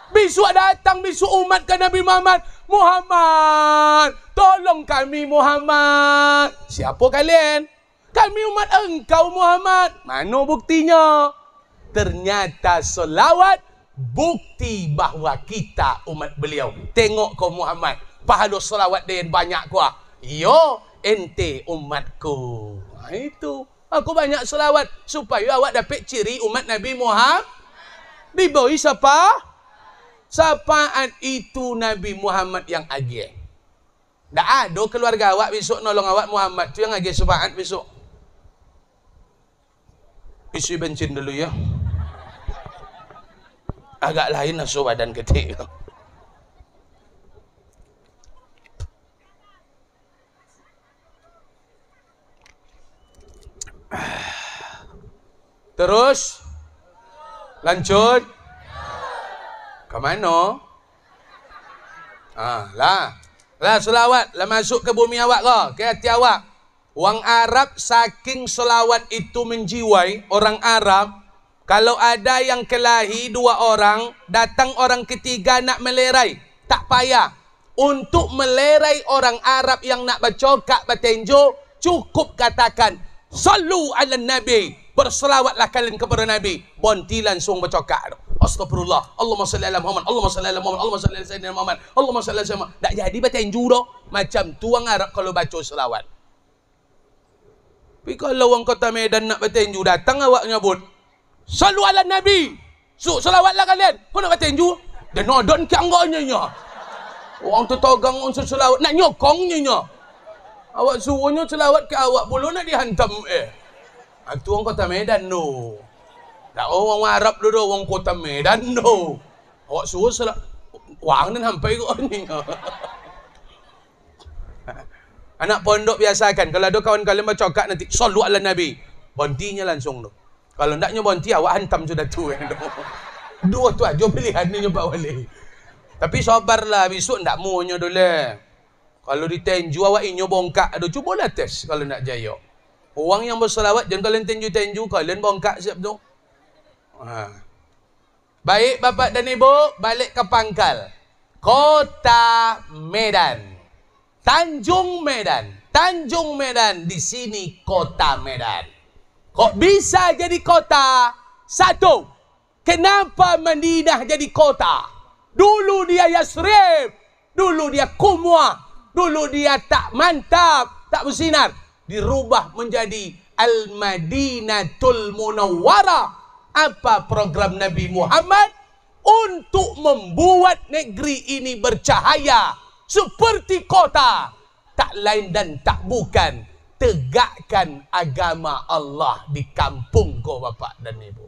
Bisu datang bisu umat ke Nabi Muhammad. Muhammad, tolong kami Muhammad. Siapa kalian? Kami umat engkau Muhammad. Mana buktinya? Ternyata selawat bukti bahawa kita umat beliau. Tengok kau Muhammad. Pahala selawat dia banyak kuah. Yo, ente umatku. Ah, itu. Aku banyak selawat supaya awak dapat ciri umat Nabi Muhammad. Diboi siapa? Sapaan itu Nabi Muhammad yang agih. Tak ada keluarga awak besok nolong awak Muhammad tu yang agih sepaat besok. Isi bensin dulu ya. Agak lain lah suhu badan ketik. Terus? Lanjut? Ke mana? Ah, lah. Lah selawat. Lah masuk ke bumi awak ke? Ke hati awak. Orang Arab saking selawat itu menjiwai orang Arab. Kalau ada yang kelahi dua orang, datang orang ketiga nak melerai. Tak payah. Untuk melerai orang Arab yang nak bercokak bertenjo, cukup katakan, Sallu ala nabi Berselawatlah kalian kepada nabi Bontilan suang bercokak tu Astagfirullah Allahumma salli ala Muhammad Allahumma salli ala Muhammad Allahumma salli ala Sayyidina Muhammad Allahumma salli ala Sayyidina Muhammad Tak jadi baca yang juruh Macam tuang Arab kalau baca selawat Tapi kalau orang kota Medan nak baca yang juruh Datang awak nyebut Sallu ala nabi So, selawatlah kalian Kau nak baca yang juruh Dia nak don kianggaknya Orang tu togang Orang selawat Nak nyokongnya Nyokongnya Awak suruhnya celawat ke awak pula nak dihantam eh. Itu ah, orang kota Medan no. Tak oh, orang Arab dulu orang kota Medan no. Awak suruh selak wang dan sampai kau ni. Anak pondok biasakan kalau ada kawan kalian bercakap nanti solu ala nabi. Bontinya langsung tu. Kalau ndaknya bonti awak hantam sudah tu eh. Dua tu aja pilihan ni nyoba boleh. Tapi sabarlah besok ndak munyo dulu. Eh. Kalau ditenju awak inyo bongkak aduh cubalah tes kalau nak jaya. Orang yang berselawat jangan kalian tenju-tenju kalian bongkak siap tu. Ha. Baik bapak dan ibu balik ke pangkal. Kota Medan. Tanjung Medan. Tanjung Medan di sini Kota Medan. Kok bisa jadi kota? Satu. Kenapa Madinah jadi kota? Dulu dia Yasrib. Dulu dia Kumuah. Dulu dia tak mantap, tak bersinar. Dirubah menjadi Al-Madinatul Munawwara. Apa program Nabi Muhammad? Untuk membuat negeri ini bercahaya. Seperti kota. Tak lain dan tak bukan. Tegakkan agama Allah di kampung kau bapak dan ibu.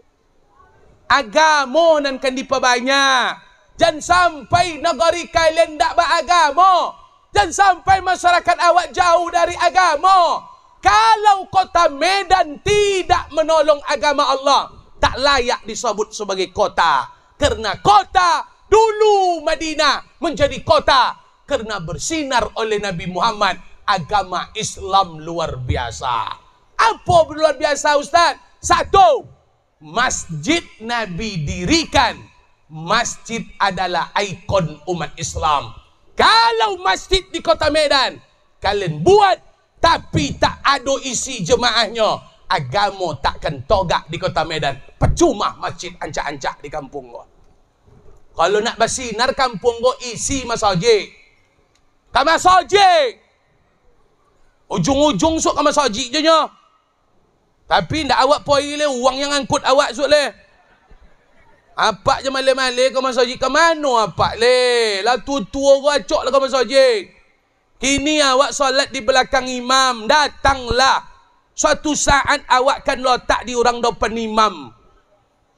Agama nan kan diperbanyak. Jangan sampai negeri kalian tak beragama. Dan sampai masyarakat awak jauh dari agama. Kalau kota Medan tidak menolong agama Allah. Tak layak disebut sebagai kota. Kerana kota dulu Madinah menjadi kota. Kerana bersinar oleh Nabi Muhammad. Agama Islam luar biasa. Apa luar biasa Ustaz? Satu. Masjid Nabi dirikan. Masjid adalah ikon umat Islam. Kalau masjid di kota Medan, kalian buat tapi tak ada isi jemaahnya. Agama takkan togak di kota Medan. Percuma masjid ancak-ancak di kampung kau. Kalau nak bersinar kampung kau isi masjid. Kau masjid. Ujung-ujung sok kau masjid je nya. Tapi ndak awak poi le uang yang angkut awak sok le. Apa je malam-malam kau masuk haji. Ke mana apa le? Lah tu tu orang acok lah kau masuk haji. Kini awak solat di belakang imam. Datanglah. Suatu saat awak kan letak di orang depan imam.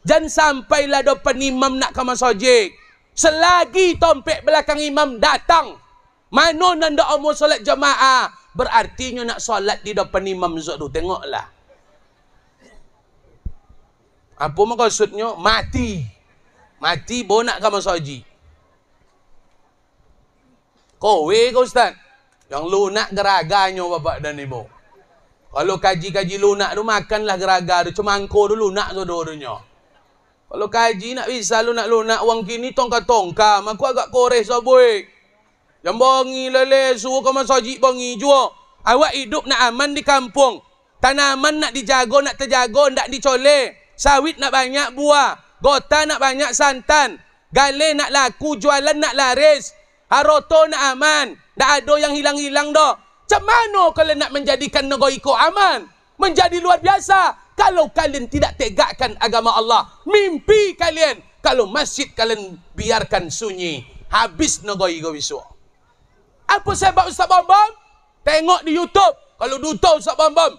Jangan sampailah depan imam nak kau masuk haji. Selagi tompek belakang imam datang. Mana nanda umur solat jemaah. Berartinya nak solat di depan imam. Tengoklah. Apa maksudnya? Mati. Mati bonak kamu saji. Kowe ke ustaz? Yang lunak geraganya bapak dan ibu. Kalau kaji-kaji lunak tu makanlah geraga tu. Cuma angkor tu lunak tu dua-duanya. Kalau kaji nak bisa lunak-lunak uang kini tongkat-tongkat. Aku agak koreh sebuah. Yang bongi lele suruh kamu saji bongi jua. Awak hidup nak aman di kampung. Tanaman nak dijago, nak terjago, nak dicoleh. Sawit nak banyak buah. Gota nak banyak santan. Gale nak laku. Jualan nak laris. Haroto nak aman. Dah ada yang hilang-hilang dah. Macam mana kalian nak menjadikan negara ikut aman? Menjadi luar biasa. Kalau kalian tidak tegakkan agama Allah. Mimpi kalian. Kalau masjid kalian biarkan sunyi. Habis negara ikut besok. Apa sebab Ustaz Bambam? Tengok di Youtube. Kalau duto Ustaz Bambam.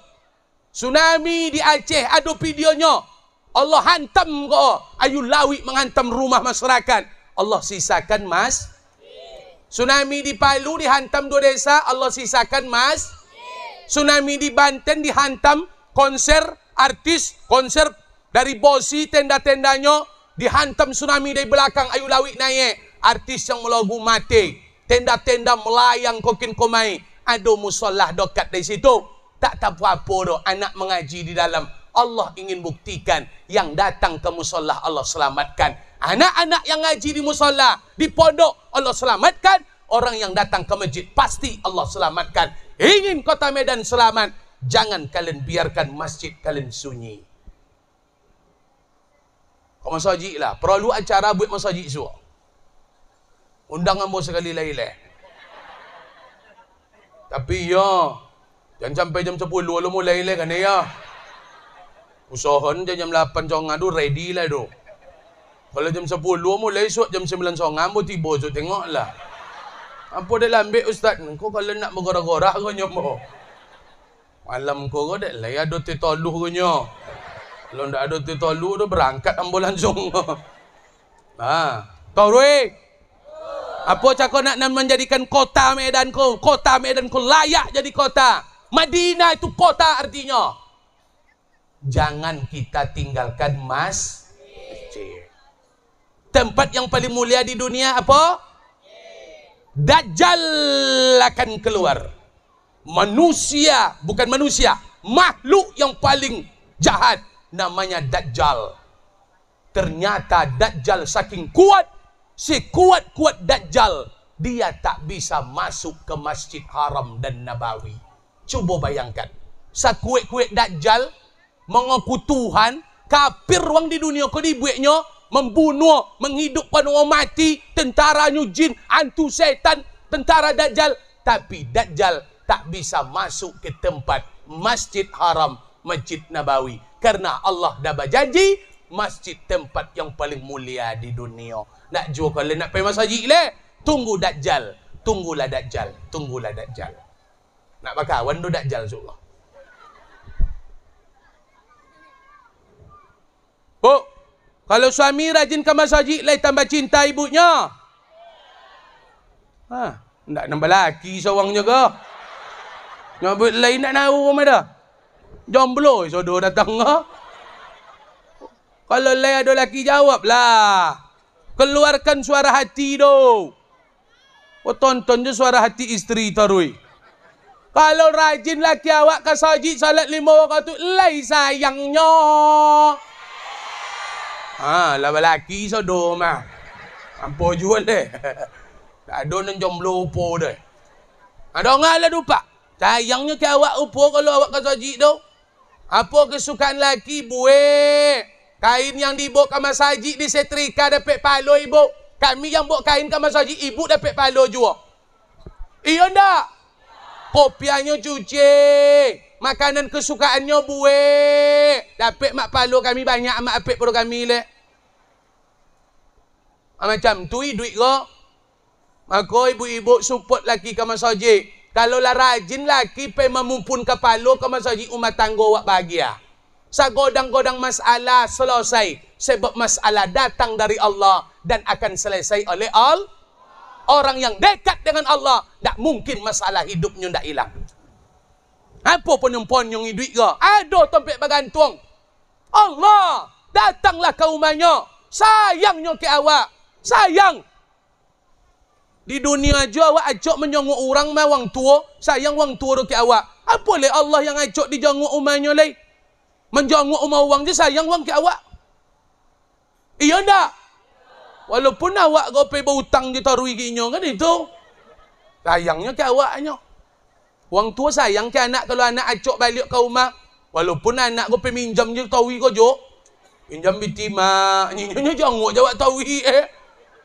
Tsunami di Aceh. Ada videonya. Allah hantam kau. Ayu lawik menghantam rumah masyarakat. Allah sisakan mas. Tsunami di Palu dihantam dua desa. Allah sisakan mas. Tsunami di Banten dihantam konser artis. Konser dari bosi tenda-tendanya. Dihantam tsunami dari belakang. Ayu lawik naik. Artis yang melogu mati. Tenda-tenda melayang kokin komai. Ada musolah dokat dari situ. Tak tak apa-apa Anak mengaji di dalam. Allah ingin buktikan yang datang ke musallah Allah selamatkan. Anak-anak yang ngaji di musallah, di pondok Allah selamatkan. Orang yang datang ke masjid pasti Allah selamatkan. Ingin kota Medan selamat, jangan kalian biarkan masjid kalian sunyi. Kau masaji lah, perlu acara buat masaji suwa. Undangan bos sekali lain-lain. Tapi ya, jangan sampai jam 10, lalu mulai lain kan ya. Usahan je jam 8 songa tu ready lah tu. Kalau jam 10 mula esok jam 9 songa mu tiba tu tengok lah. Apa dia lambik ustaz? Kau kalau nak bergora-gora kau nyoba. Malam kau kau dah lah ada titolu kau nyoba. Kalau tak ada titolu tu berangkat ambo langsung. Ha. Tauri. Apa cakap nak, nak menjadikan kota Medan kau? Kota Medan kau layak jadi kota. Madinah itu kota artinya jangan kita tinggalkan mas. Tempat yang paling mulia di dunia apa? Dajjal akan keluar. Manusia, bukan manusia, makhluk yang paling jahat namanya Dajjal. Ternyata Dajjal saking kuat, si kuat-kuat Dajjal, dia tak bisa masuk ke Masjid Haram dan Nabawi. Cuba bayangkan, sekuat-kuat Dajjal, mengaku Tuhan, kafir wang di dunia kau dibuatnya, membunuh, menghidupkan orang mati, tentara nyujin, hantu setan, tentara dajjal. Tapi dajjal tak bisa masuk ke tempat masjid haram, masjid Nabawi. Karena Allah dah berjanji, masjid tempat yang paling mulia di dunia. Nak jual kalau nak pergi masjid le, tunggu dajjal. Tunggulah dajjal. Tunggulah dajjal. Nak bakar, wandu dajjal suruh. Bu, oh, kalau suami rajin ke masjid, lain tambah cinta ibunya. Ha, nak nambah lelaki seorangnya ke? Nyambut lain nak tahu orang ada. Jomblo sodo datang ke? Ha? Kalau lain ada lelaki jawablah. Keluarkan suara hati tu. Oh, tonton je suara hati isteri tarui. Kalau rajin lelaki awak ke sajid salat lima waktu, lain sayangnya. Lain sayangnya. Ha, lah lelaki so dom ah. Ampo jual deh. Tak ada nang jomblo upo deh. Ha, ada ngalah dupa. Sayangnya ke awak upo kalau awak kata jik tu. Apa kesukaan lelaki buek. Kain yang dibok sama saji di setrika dapat palo ibu. Kami yang buat kain sama saji ibu dapat palo juga. Iya ndak? Kopiannya cuci. Makanan kesukaannya buik. Dapat mak palu kami banyak, mak apik pada kami le. Ah, macam tu duit kau. Maka ibu-ibu support laki ke masjid. Kalau lah rajin laki pe memumpun kepala ke masjid umat tangga wak bahagia. Sagodang-godang masalah selesai. Sebab masalah datang dari Allah dan akan selesai oleh Allah. Orang yang dekat dengan Allah, tak mungkin masalah hidupnya tak hilang. Apa pun yang yang duit ke? Ada tempat bergantung. Allah, datanglah ke rumahnya. Sayangnya ke awak. Sayang. Di dunia aja awak ajak menjenguk orang mai wang tua, sayang wang tua ke awak. Apa le Allah yang ajak dijenguk umahnya le? Menjenguk umah wang je sayang wang ke awak. Iya ndak? Walaupun awak gapai berhutang je taruh iginya kan itu. Sayangnya ke awak anyok. Orang tua sayang ke anak kalau anak acok balik ke rumah. Walaupun anak kau peminjam je tawi kau jok. Pinjam biti mak. Nyinyo jangok jawab tawi eh.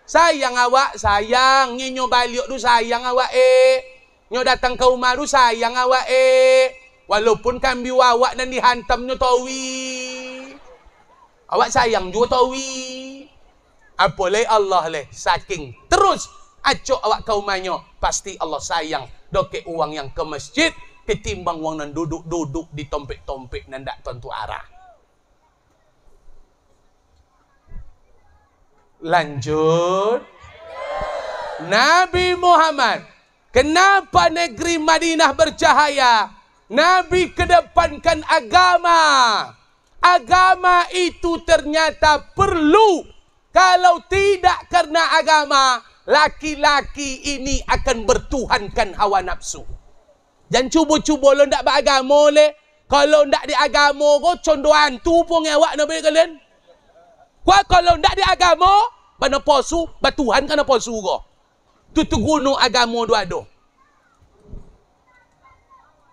Sayang awak, sayang. Nyinyo balik tu sayang awak eh. Nyo datang ke rumah tu sayang awak eh. Walaupun kami awak dan dihantamnya tawi. Awak sayang juga tawi. Apa Allah leh saking terus acok awak kaumanya pasti Allah sayang Dokek uang yang ke masjid ketimbang uang nan duduk-duduk di tompek-tompek nan dak tentu arah. Lanjut. Nabi Muhammad, kenapa negeri Madinah bercahaya? Nabi kedepankan agama. Agama itu ternyata perlu. Kalau tidak karena agama, laki-laki ini akan bertuhankan hawa nafsu. Jangan cuba-cuba lo tak beragama le. Kalau tak diagama, oh, kau condoan tu pun awak nabi kalian. Kau kalau tak diagama, mana posu, tuhan kan posu kau. Tutu gunung agama dua-dua.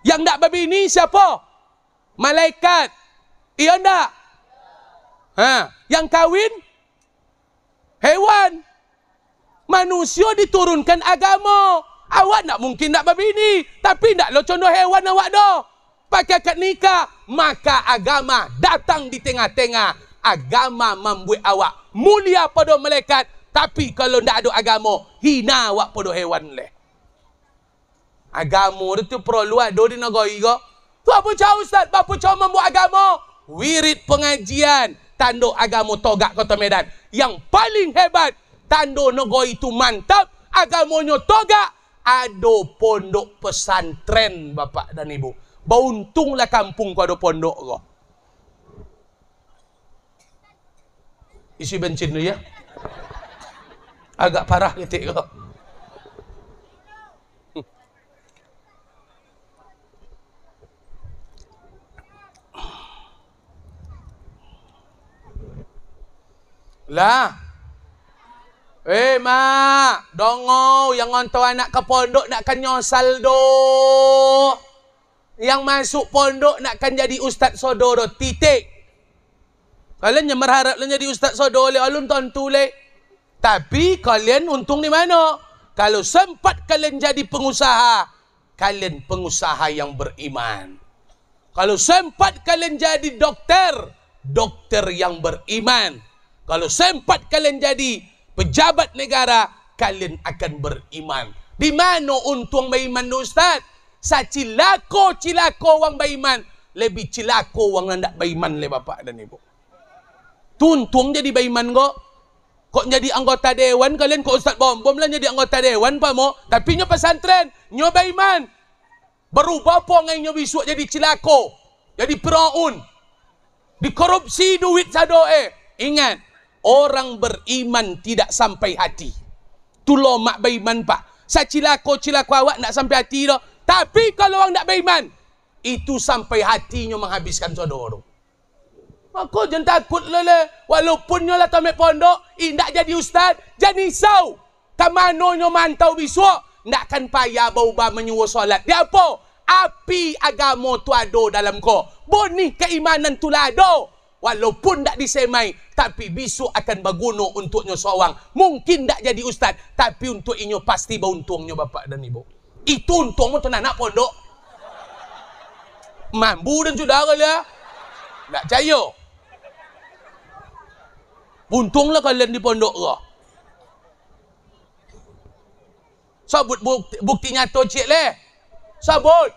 Yang tak babi ni siapa? Malaikat. Ia ndak. Ha. Yang kawin? Hewan. Hewan manusia diturunkan agama. Awak nak mungkin nak ini, Tapi nak lo condoh hewan awak do. Pakai kat nikah. Maka agama datang di tengah-tengah. Agama membuat awak mulia pada malaikat. Tapi kalau tidak ada agama, hina awak pada hewan le. Agama itu perlu ada di negara juga. Tu apa cakap Ustaz? Apa cakap membuat agama? Wirid pengajian. Tanduk agama togak kota Medan. Yang paling hebat tando negoi itu mantap, agamonyo toga, ado pondok pesantren bapak dan ibu. Bauntunglah kampung ku ada pondok ko. Isi bensin dulu ya. Agak parah ketik ko. Lah, Eh mak, dongau yang ngontor anak ke pondok nak kenyo kan saldo. Yang masuk pondok nak kan jadi ustaz sodoro titik. Kalian yang berharap lah jadi ustaz sodoro oleh alun tentu leh. Tapi kalian untung di mana? Kalau sempat kalian jadi pengusaha, kalian pengusaha yang beriman. Kalau sempat kalian jadi dokter, dokter yang beriman. Kalau sempat kalian jadi pejabat negara, kalian akan beriman. Di mana untung beriman Ustaz? Sa cilako cilako wang beriman, lebih cilako wang nak beriman le bapak dan ibu. Tuntung jadi beriman kok. Kok jadi anggota dewan kalian kok Ustaz bom bom lah jadi anggota dewan pak mo? Tapi nyo pesantren, nyo beriman. Berubah apa ngai nyo bisu jadi cilako, jadi peraun. Dikorupsi duit sado eh. Ingat, orang beriman tidak sampai hati. Tu mak beriman pak. Sa cilako cilako awak nak sampai hati lo. Tapi kalau orang tak beriman, itu sampai hatinya menghabiskan saudara. Aku jangan takut lele. Walaupun nyo lah tamat pondok, indak jadi ustaz, jadi sau. Kamano nyo mantau biswa, ndak kan payah bau ba menyuwo solat. Dia apa? Api agama tu ado dalam ko. Bo keimanan tu lah ado. Walaupun tak disemai, tapi bisu akan berguna untuknya seorang. Mungkin tak jadi ustaz, tapi untuk inyo pasti beruntungnya bapak dan ibu. Itu untungmu tu nak pondok. Mambu dan saudara lah. Tak percaya. Untunglah kalian di pondok lah. Sabut bukti, bukti nyata cik leh. Sabut.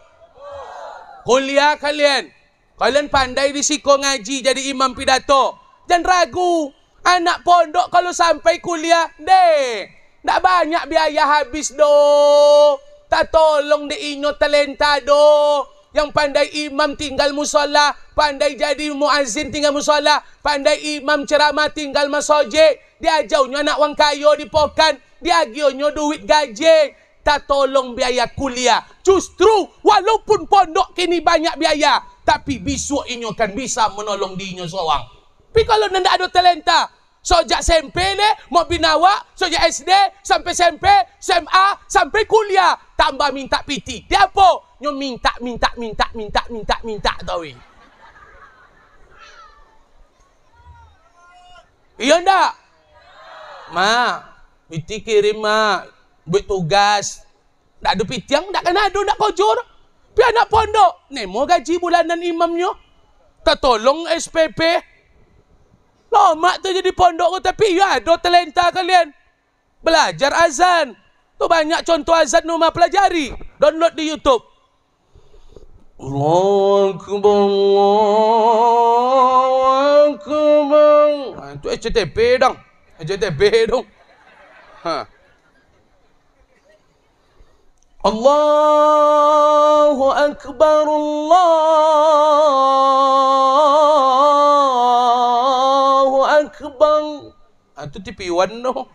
Kuliah kalian. Kalian pandai risiko ngaji jadi imam pidato. Jangan ragu. Anak pondok kalau sampai kuliah, deh. Tak banyak biaya habis doh. Tak tolong di inyo talenta doh. Yang pandai imam tinggal musola, pandai jadi muazin tinggal musola, pandai imam ceramah tinggal masojek. Dia jauhnya anak wang kayo di pokan, dia gionyo duit gaji. Tak tolong biaya kuliah. Justru walaupun pondok kini banyak biaya, tapi bisu inyo kan bisa menolong dirinya seorang. Tapi kalau nanda ada talenta, sejak SMP ni, mau binawa, sejak SD, sampai SMP, SMA, sampai kuliah, tambah minta piti. Dia apa? Nyo minta, minta, minta, minta, minta, minta tau weh. Iya ndak? Ma, piti kirim ma, buat tugas. Tak ada piti yang tak kena ada, tak kojur. Pi anak pondok, nemo gaji bulanan imamnya. Tak tolong SPP. Lah, mak tu jadi pondok tu tapi ya ada talenta kalian. Belajar azan. Tu banyak contoh azan nama pelajari. Download di YouTube. Allahu Akbar, Allahu Akbar. Ah, tu HTTP dong. HTTP dong. Ha. الله اكبر الله اكبر انت tipi wando,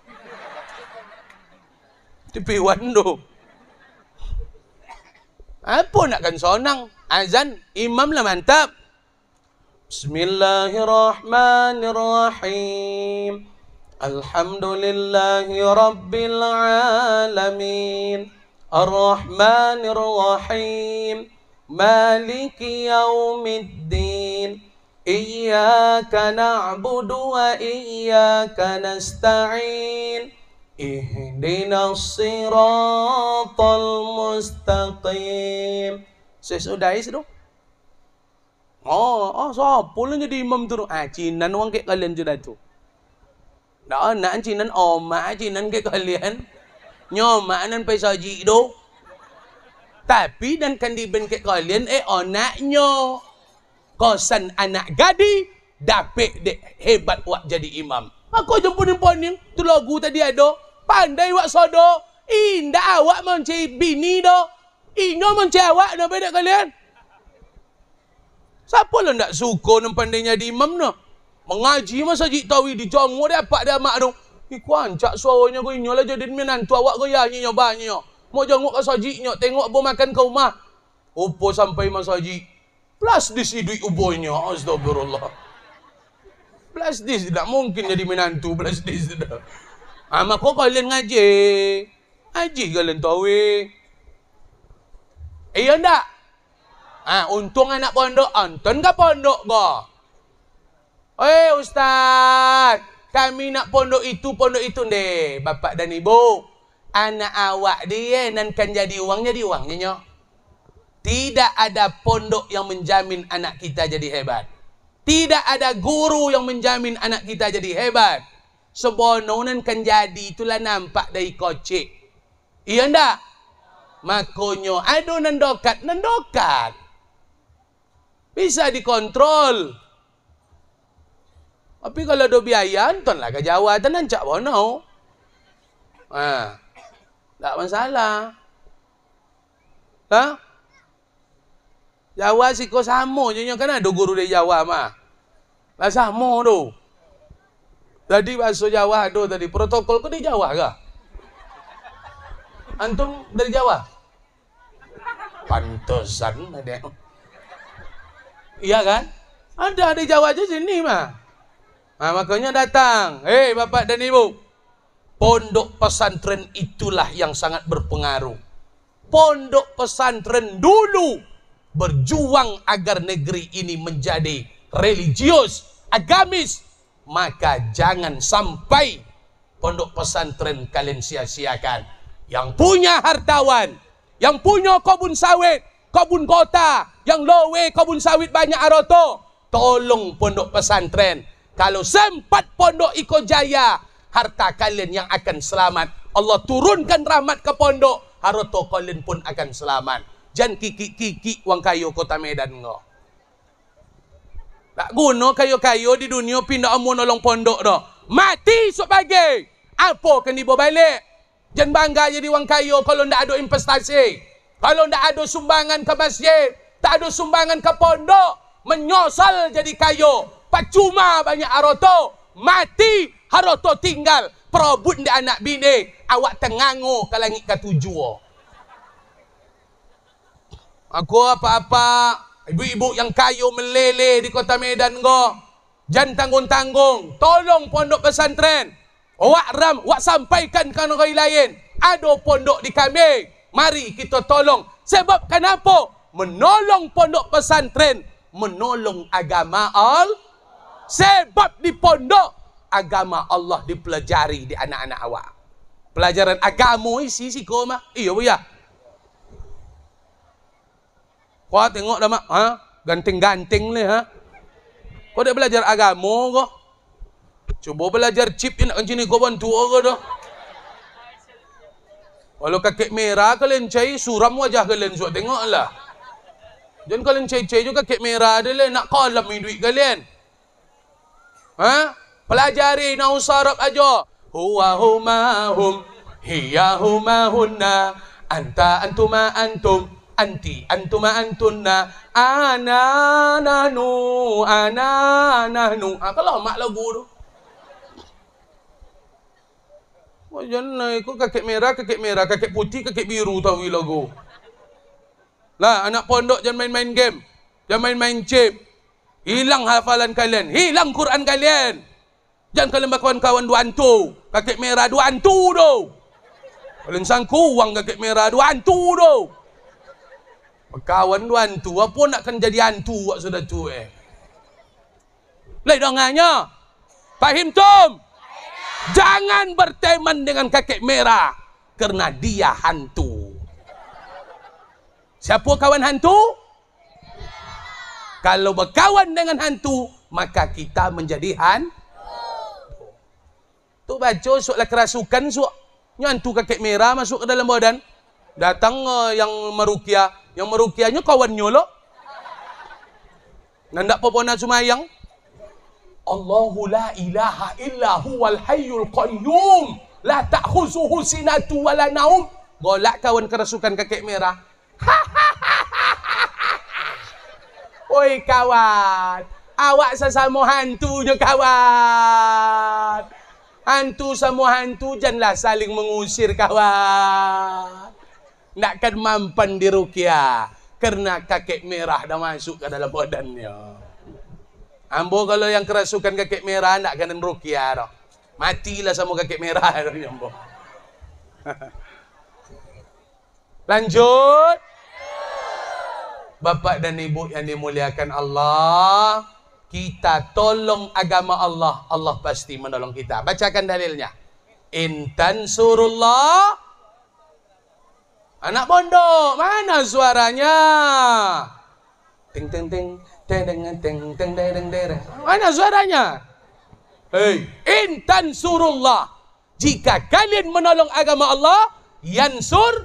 tipi wando. apa nak kan sonang azan imam lah mantap bismillahirrahmanirrahim alhamdulillahirabbil alamin الرحمن الرحيم مالك يوم الدين إياك نعبد وإياك نستعين اهدنا الصراط المستقيم سيسودايس دو Oh, oh, so apa lah jadi imam tu? Ah, Cina nuang ke kalian je dah tu. Dah, nak Cina nuang, mak Cina ke kalian nyoma anan pai saji do tapi dan kan di bengket kalian eh anak anaknya kosan anak gadi dapat dek hebat wak jadi imam aku jemput ni pun ni tu lagu tadi ada eh, pandai wak sodo indah awak mencari bini do ingat mencari awak nak beda kalian siapa lah nak suka nak pandai jadi imam no mengaji masa jik tawi di jongo dia apa dia mak dong Ki kuancak suaranya ko inyo lah jadi menantu awak ko ya nyo ba nyo. Mau jenguk ke saji nyo, tengok bo makan ke rumah. Upo sampai mas saji. Plus di si duit ubo nyo. Astagfirullah. Plus di tidak mungkin jadi menantu. Plus di tidak. Ama ah, ko kalian ngaji. Ngaji kalian tu awe. Eh, iya ndak? Ah, ha, untung anak pondok anton ke pondok ko? Eh, ustaz. Kami nak pondok itu, pondok itu ni. Bapak dan ibu. Anak awak dia nan kan jadi uang, jadi uang. Nyo. Tidak ada pondok yang menjamin anak kita jadi hebat. Tidak ada guru yang menjamin anak kita jadi hebat. Sebono nan kan jadi itulah nampak dari kocik. Iya ndak? Makonyo ado nan nendokat nan dokat. Bisa dikontrol. Tapi kalau ada biaya, tuan lah ke Jawa, tuan lah nak cakap bono. Ha. Tak masalah. Ha? Jawa sih kau sama je, kan ada guru di Jawa mah. Lah sama tu. Tadi bahasa Jawa ada tadi, protokol ke di Jawa ke? Antum dari Jawa? Pantosan, ada. Iya kan? Ada di Jawa aja sini mah. Ha, makanya datang. Hei bapak dan ibu. Pondok pesantren itulah yang sangat berpengaruh. Pondok pesantren dulu berjuang agar negeri ini menjadi religius, agamis. Maka jangan sampai pondok pesantren kalian sia-siakan. Yang punya hartawan, yang punya kebun sawit, kebun kota, yang lowe kebun sawit banyak aroto. Tolong pondok pesantren. Kalau sempat pondok Iko Jaya, harta kalian yang akan selamat. Allah turunkan rahmat ke pondok, harta kalian pun akan selamat. Jangan kiki kiki wang kayu kota Medan ngoh. Tak guna kayu-kayu di dunia pindah amu nolong pondok dah. Mati esok pagi. Apa akan dibawa balik? Jangan bangga jadi wang kayu kalau tidak ada investasi. Kalau tidak ada sumbangan ke masjid. Tak ada sumbangan ke pondok. Menyosal jadi kayu. Pacuma banyak aroto. Mati. Haroto tinggal. Perobun di anak bini. Awak tengangu ke langit ketujuh. Aku apa-apa. Ibu-ibu yang kayu meleleh di kota Medan kau. Jangan tanggung-tanggung. Tolong pondok pesantren. awak ram, awak sampaikan ke orang lain. Ada pondok di kami. Mari kita tolong. Sebab kenapa? Menolong pondok pesantren. Menolong agama Allah. Sebab di pondok agama Allah dipelajari di anak-anak awak. Pelajaran agama isi si koma. Iya bu ya. Kau tengok dah mak. Ha? Ganting-ganting ni. Ha? Kau dah belajar agama kau. Cuba belajar chip ni nak kancing ni kau bantu kau dah. Kalau kakek merah kalian cai suram wajah kalian suat tengok lah. Jangan kalian cai-cai juga kakek merah dia lah nak kalam duit kalian. Ha? Pelajari naun sarab aja. Huwa huma hum, hiya huma hunna, anta antuma antum, anti antuma antunna, ana nanu, ana nanu. Ha, kalau mak lagu tu. Oh, jenna ikut kakek merah, kakek merah, kakek putih, kakek biru tahu lagu. Lah, anak pondok jangan main-main game. Jangan main-main chip. Hilang hafalan kalian. Hilang Quran kalian. Jangan kalian berkawan-kawan dua hantu. Kakek merah dua hantu tu. Kalian sangku uang kakek merah dua hantu tu. Berkawan dua hantu. Apa nak kan jadi hantu buat sudah tu eh? Lai dongannya. Fahim tum? Jangan berteman dengan kakek merah. Kerana dia hantu. Siapa kawan hantu? Hantu. Kalau berkawan dengan hantu, maka kita menjadi hantu. Tu baca soklah kerasukan sok. Ni hantu kakek merah masuk ke dalam badan. Datang uh, yang merukia. Yang merukia merukianya kawan nyolok. Nandak popona sumayang. Allahu la ilaha illa huwal hayyul qayyum. La ta'khuzuhu sinatu wala naum. Golak kawan kerasukan kakek merah. Ha, ha, ha. Oi kawan, awak sesama hantu je kawan. Hantu sama hantu janganlah saling mengusir kawan. Nakkan mampan di Rukia kerana kakek merah dah masuk ke dalam badannya. Ambo kalau yang kerasukan kakek merah nak kena Rukia dah. Matilah sama kakek merah dah ambo. Lanjut. Bapak dan ibu yang dimuliakan Allah Kita tolong agama Allah Allah pasti menolong kita Bacakan dalilnya Intan surullah Anak pondok Mana suaranya Ting ting ting Ting ting ting ting ting ting Mana suaranya Hey. Intan surullah Jika kalian menolong agama Allah Yansur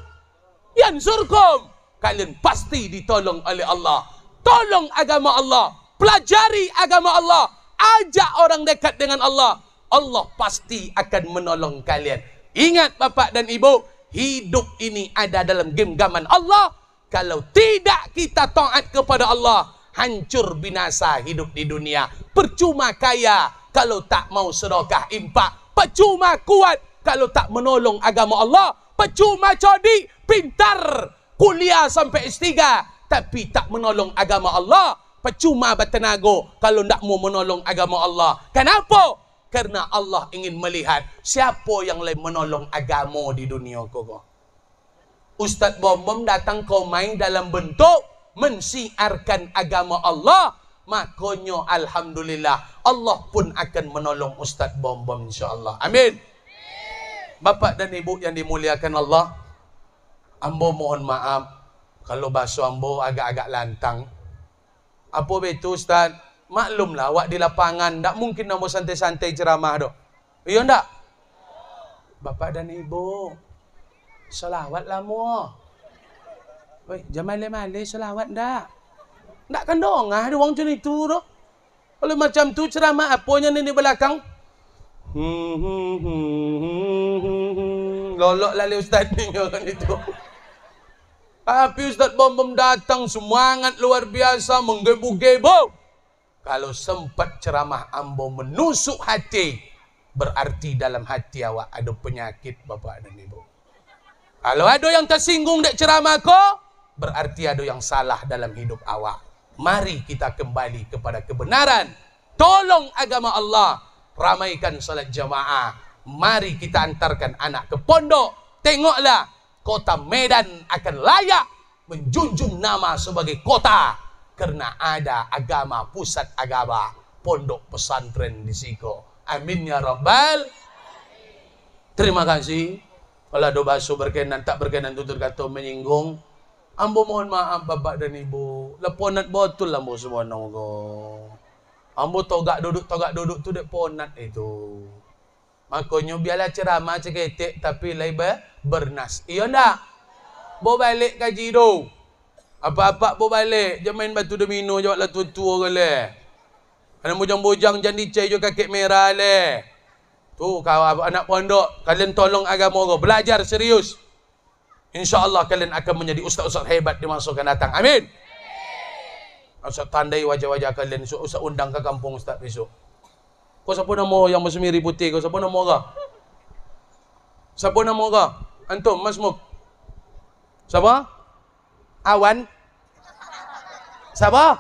Yansurkum kalian pasti ditolong oleh Allah. Tolong agama Allah. Pelajari agama Allah. Ajak orang dekat dengan Allah. Allah pasti akan menolong kalian. Ingat bapak dan ibu, hidup ini ada dalam genggaman Allah. Kalau tidak kita taat kepada Allah, hancur binasa hidup di dunia. Percuma kaya kalau tak mau sedekah impak. Percuma kuat kalau tak menolong agama Allah. Percuma codi pintar kuliah sampai S3 tapi tak menolong agama Allah percuma bertenaga kalau tak mau menolong agama Allah kenapa kerana Allah ingin melihat siapa yang lain menolong agama di dunia kau Ustaz Bombom datang kau main dalam bentuk mensiarkan agama Allah Makonyo, alhamdulillah Allah pun akan menolong Ustaz Bombom insyaallah amin Bapak dan ibu yang dimuliakan Allah, Ambo mohon maaf kalau bahasa ambo agak-agak lantang. Apa betul ustaz? Maklumlah awak di lapangan tak mungkin ambo santai-santai ceramah dok. Iya ndak? Bapa dan ibu. Selawat lama. Lah, Wei, jangan lemah-lemah selawat ndak. Ndak kan dong ada wong jenis tu dok. Kalau macam tu ceramah apanya ni di belakang? Hmm, hmm, hmm, hmm, hmm, hmm. Lolok lah ustaz ni orang itu. Tapi Ustaz bom datang semangat luar biasa menggebu-gebu. Kalau sempat ceramah ambo menusuk hati, berarti dalam hati awak ada penyakit bapak dan ibu. Kalau ada yang tersinggung dek ceramah ko, berarti ada yang salah dalam hidup awak. Mari kita kembali kepada kebenaran. Tolong agama Allah ramaikan salat jamaah. Mari kita antarkan anak ke pondok. Tengoklah kota Medan akan layak menjunjung nama sebagai kota kerana ada agama pusat agama pondok pesantren di Siko. Amin ya Rabbal. Terima kasih. Kalau doa basuh berkenan tak berkenan tutur kata menyinggung. Ambo mohon maaf bapak dan ibu. Leponat botol ambo semua nonggo. Ambo togak duduk togak duduk tu dek ponat itu. Eh, Makanya biarlah ceramah ceketik tapi lebih bernas. Iya ndak bo balik kaji do Apa-apa bo balik. Jangan main batu domino je waktu lah tu-tu orang leh. Kalau bujang-bujang jangan dicai jo kakek merah le Tu kau anak pondok, kalian tolong agama orang. Belajar serius. InsyaAllah kalian akan menjadi ustaz-ustaz hebat di masa akan datang. Amin. Amin. Ustaz tandai wajah-wajah kalian. Ustaz undang ke kampung ustaz besok. Kau siapa nama yang bersemiri putih kau? Siapa nama orang? Siapa nama orang? Antum, Mas Muk. Siapa? Awan. Siapa?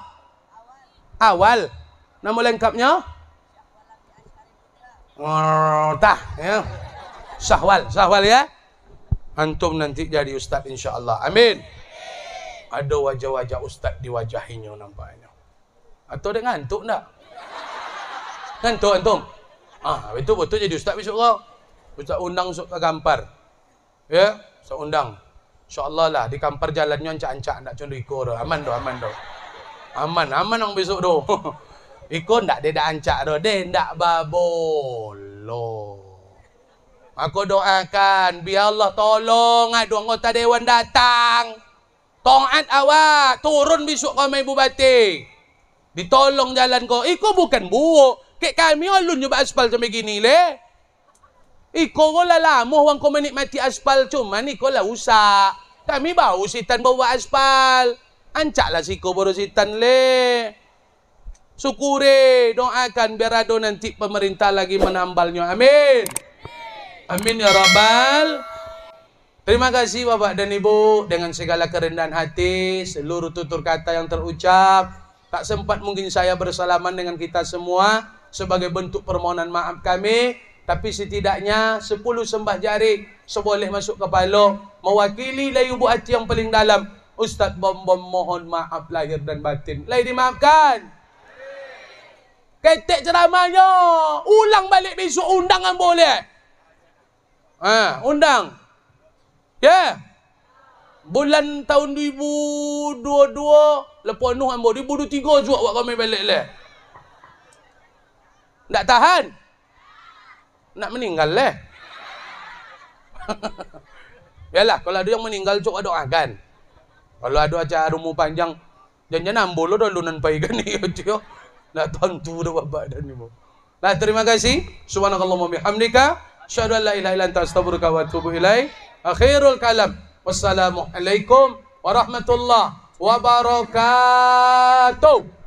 Awal. Nama lengkapnya? Tah, ya. Sahwal, sahwal ya. Antum nanti jadi ustaz insya-Allah. Amin. Ada wajah-wajah ustaz di wajahnya nampaknya. Atau dengan antuk tak? Kan ah, tu antum. Ah, betul betul jadi ustaz besok kau. Ustaz undang ke gampar. Ya, yeah? ustaz undang. Insya-Allah lah di kampar jalan nyon ancak nak condu ikut doh. Aman doh, aman doh. Aman, aman nang besok doh. ikut ndak dia dak ancak doh, dia ndak babolo. Aku doakan biar Allah tolong ada ah, anggota dewan datang. Tongat awak turun besok kau mai bubati. Ditolong jalan kau. Iko bukan buuk. Kek kami ulun nyoba aspal sampai gini le. Iko gola lama wang kau menikmati aspal cuma ni kau lah usah. Kami bau sitan bawa aspal. Ancaklah si kau baru sitan le. Syukuri, doakan biar ada nanti pemerintah lagi menambalnya. Amin. Amin ya Rabbal. Terima kasih Bapak dan Ibu dengan segala kerendahan hati, seluruh tutur kata yang terucap. Tak sempat mungkin saya bersalaman dengan kita semua sebagai bentuk permohonan maaf kami tapi setidaknya sepuluh sembah jari seboleh masuk ke kepala mewakili layubu hati yang paling dalam Ustaz Bombom mohon maaf lahir dan batin lain dimaafkan ketik ceramahnya ulang balik besok undangan boleh ha, undang ya yeah. bulan tahun 2022 lepas nuh ambo 2023 juga buat kami balik leh tak tahan. Nak meninggal leh. Yalah, kalau ada yang meninggal cok doa kan. Kalau ada acara rumah panjang, jangan ambo lo dah lunan pai kan ya cio. Lah ya. tentu dah babak dan ni. Nah, terima kasih. Subhanakallahumma bihamdika, syadu la ilaha illa anta astaghfiruka wa atubu ilai. Akhirul kalam. Wassalamualaikum warahmatullahi wabarakatuh.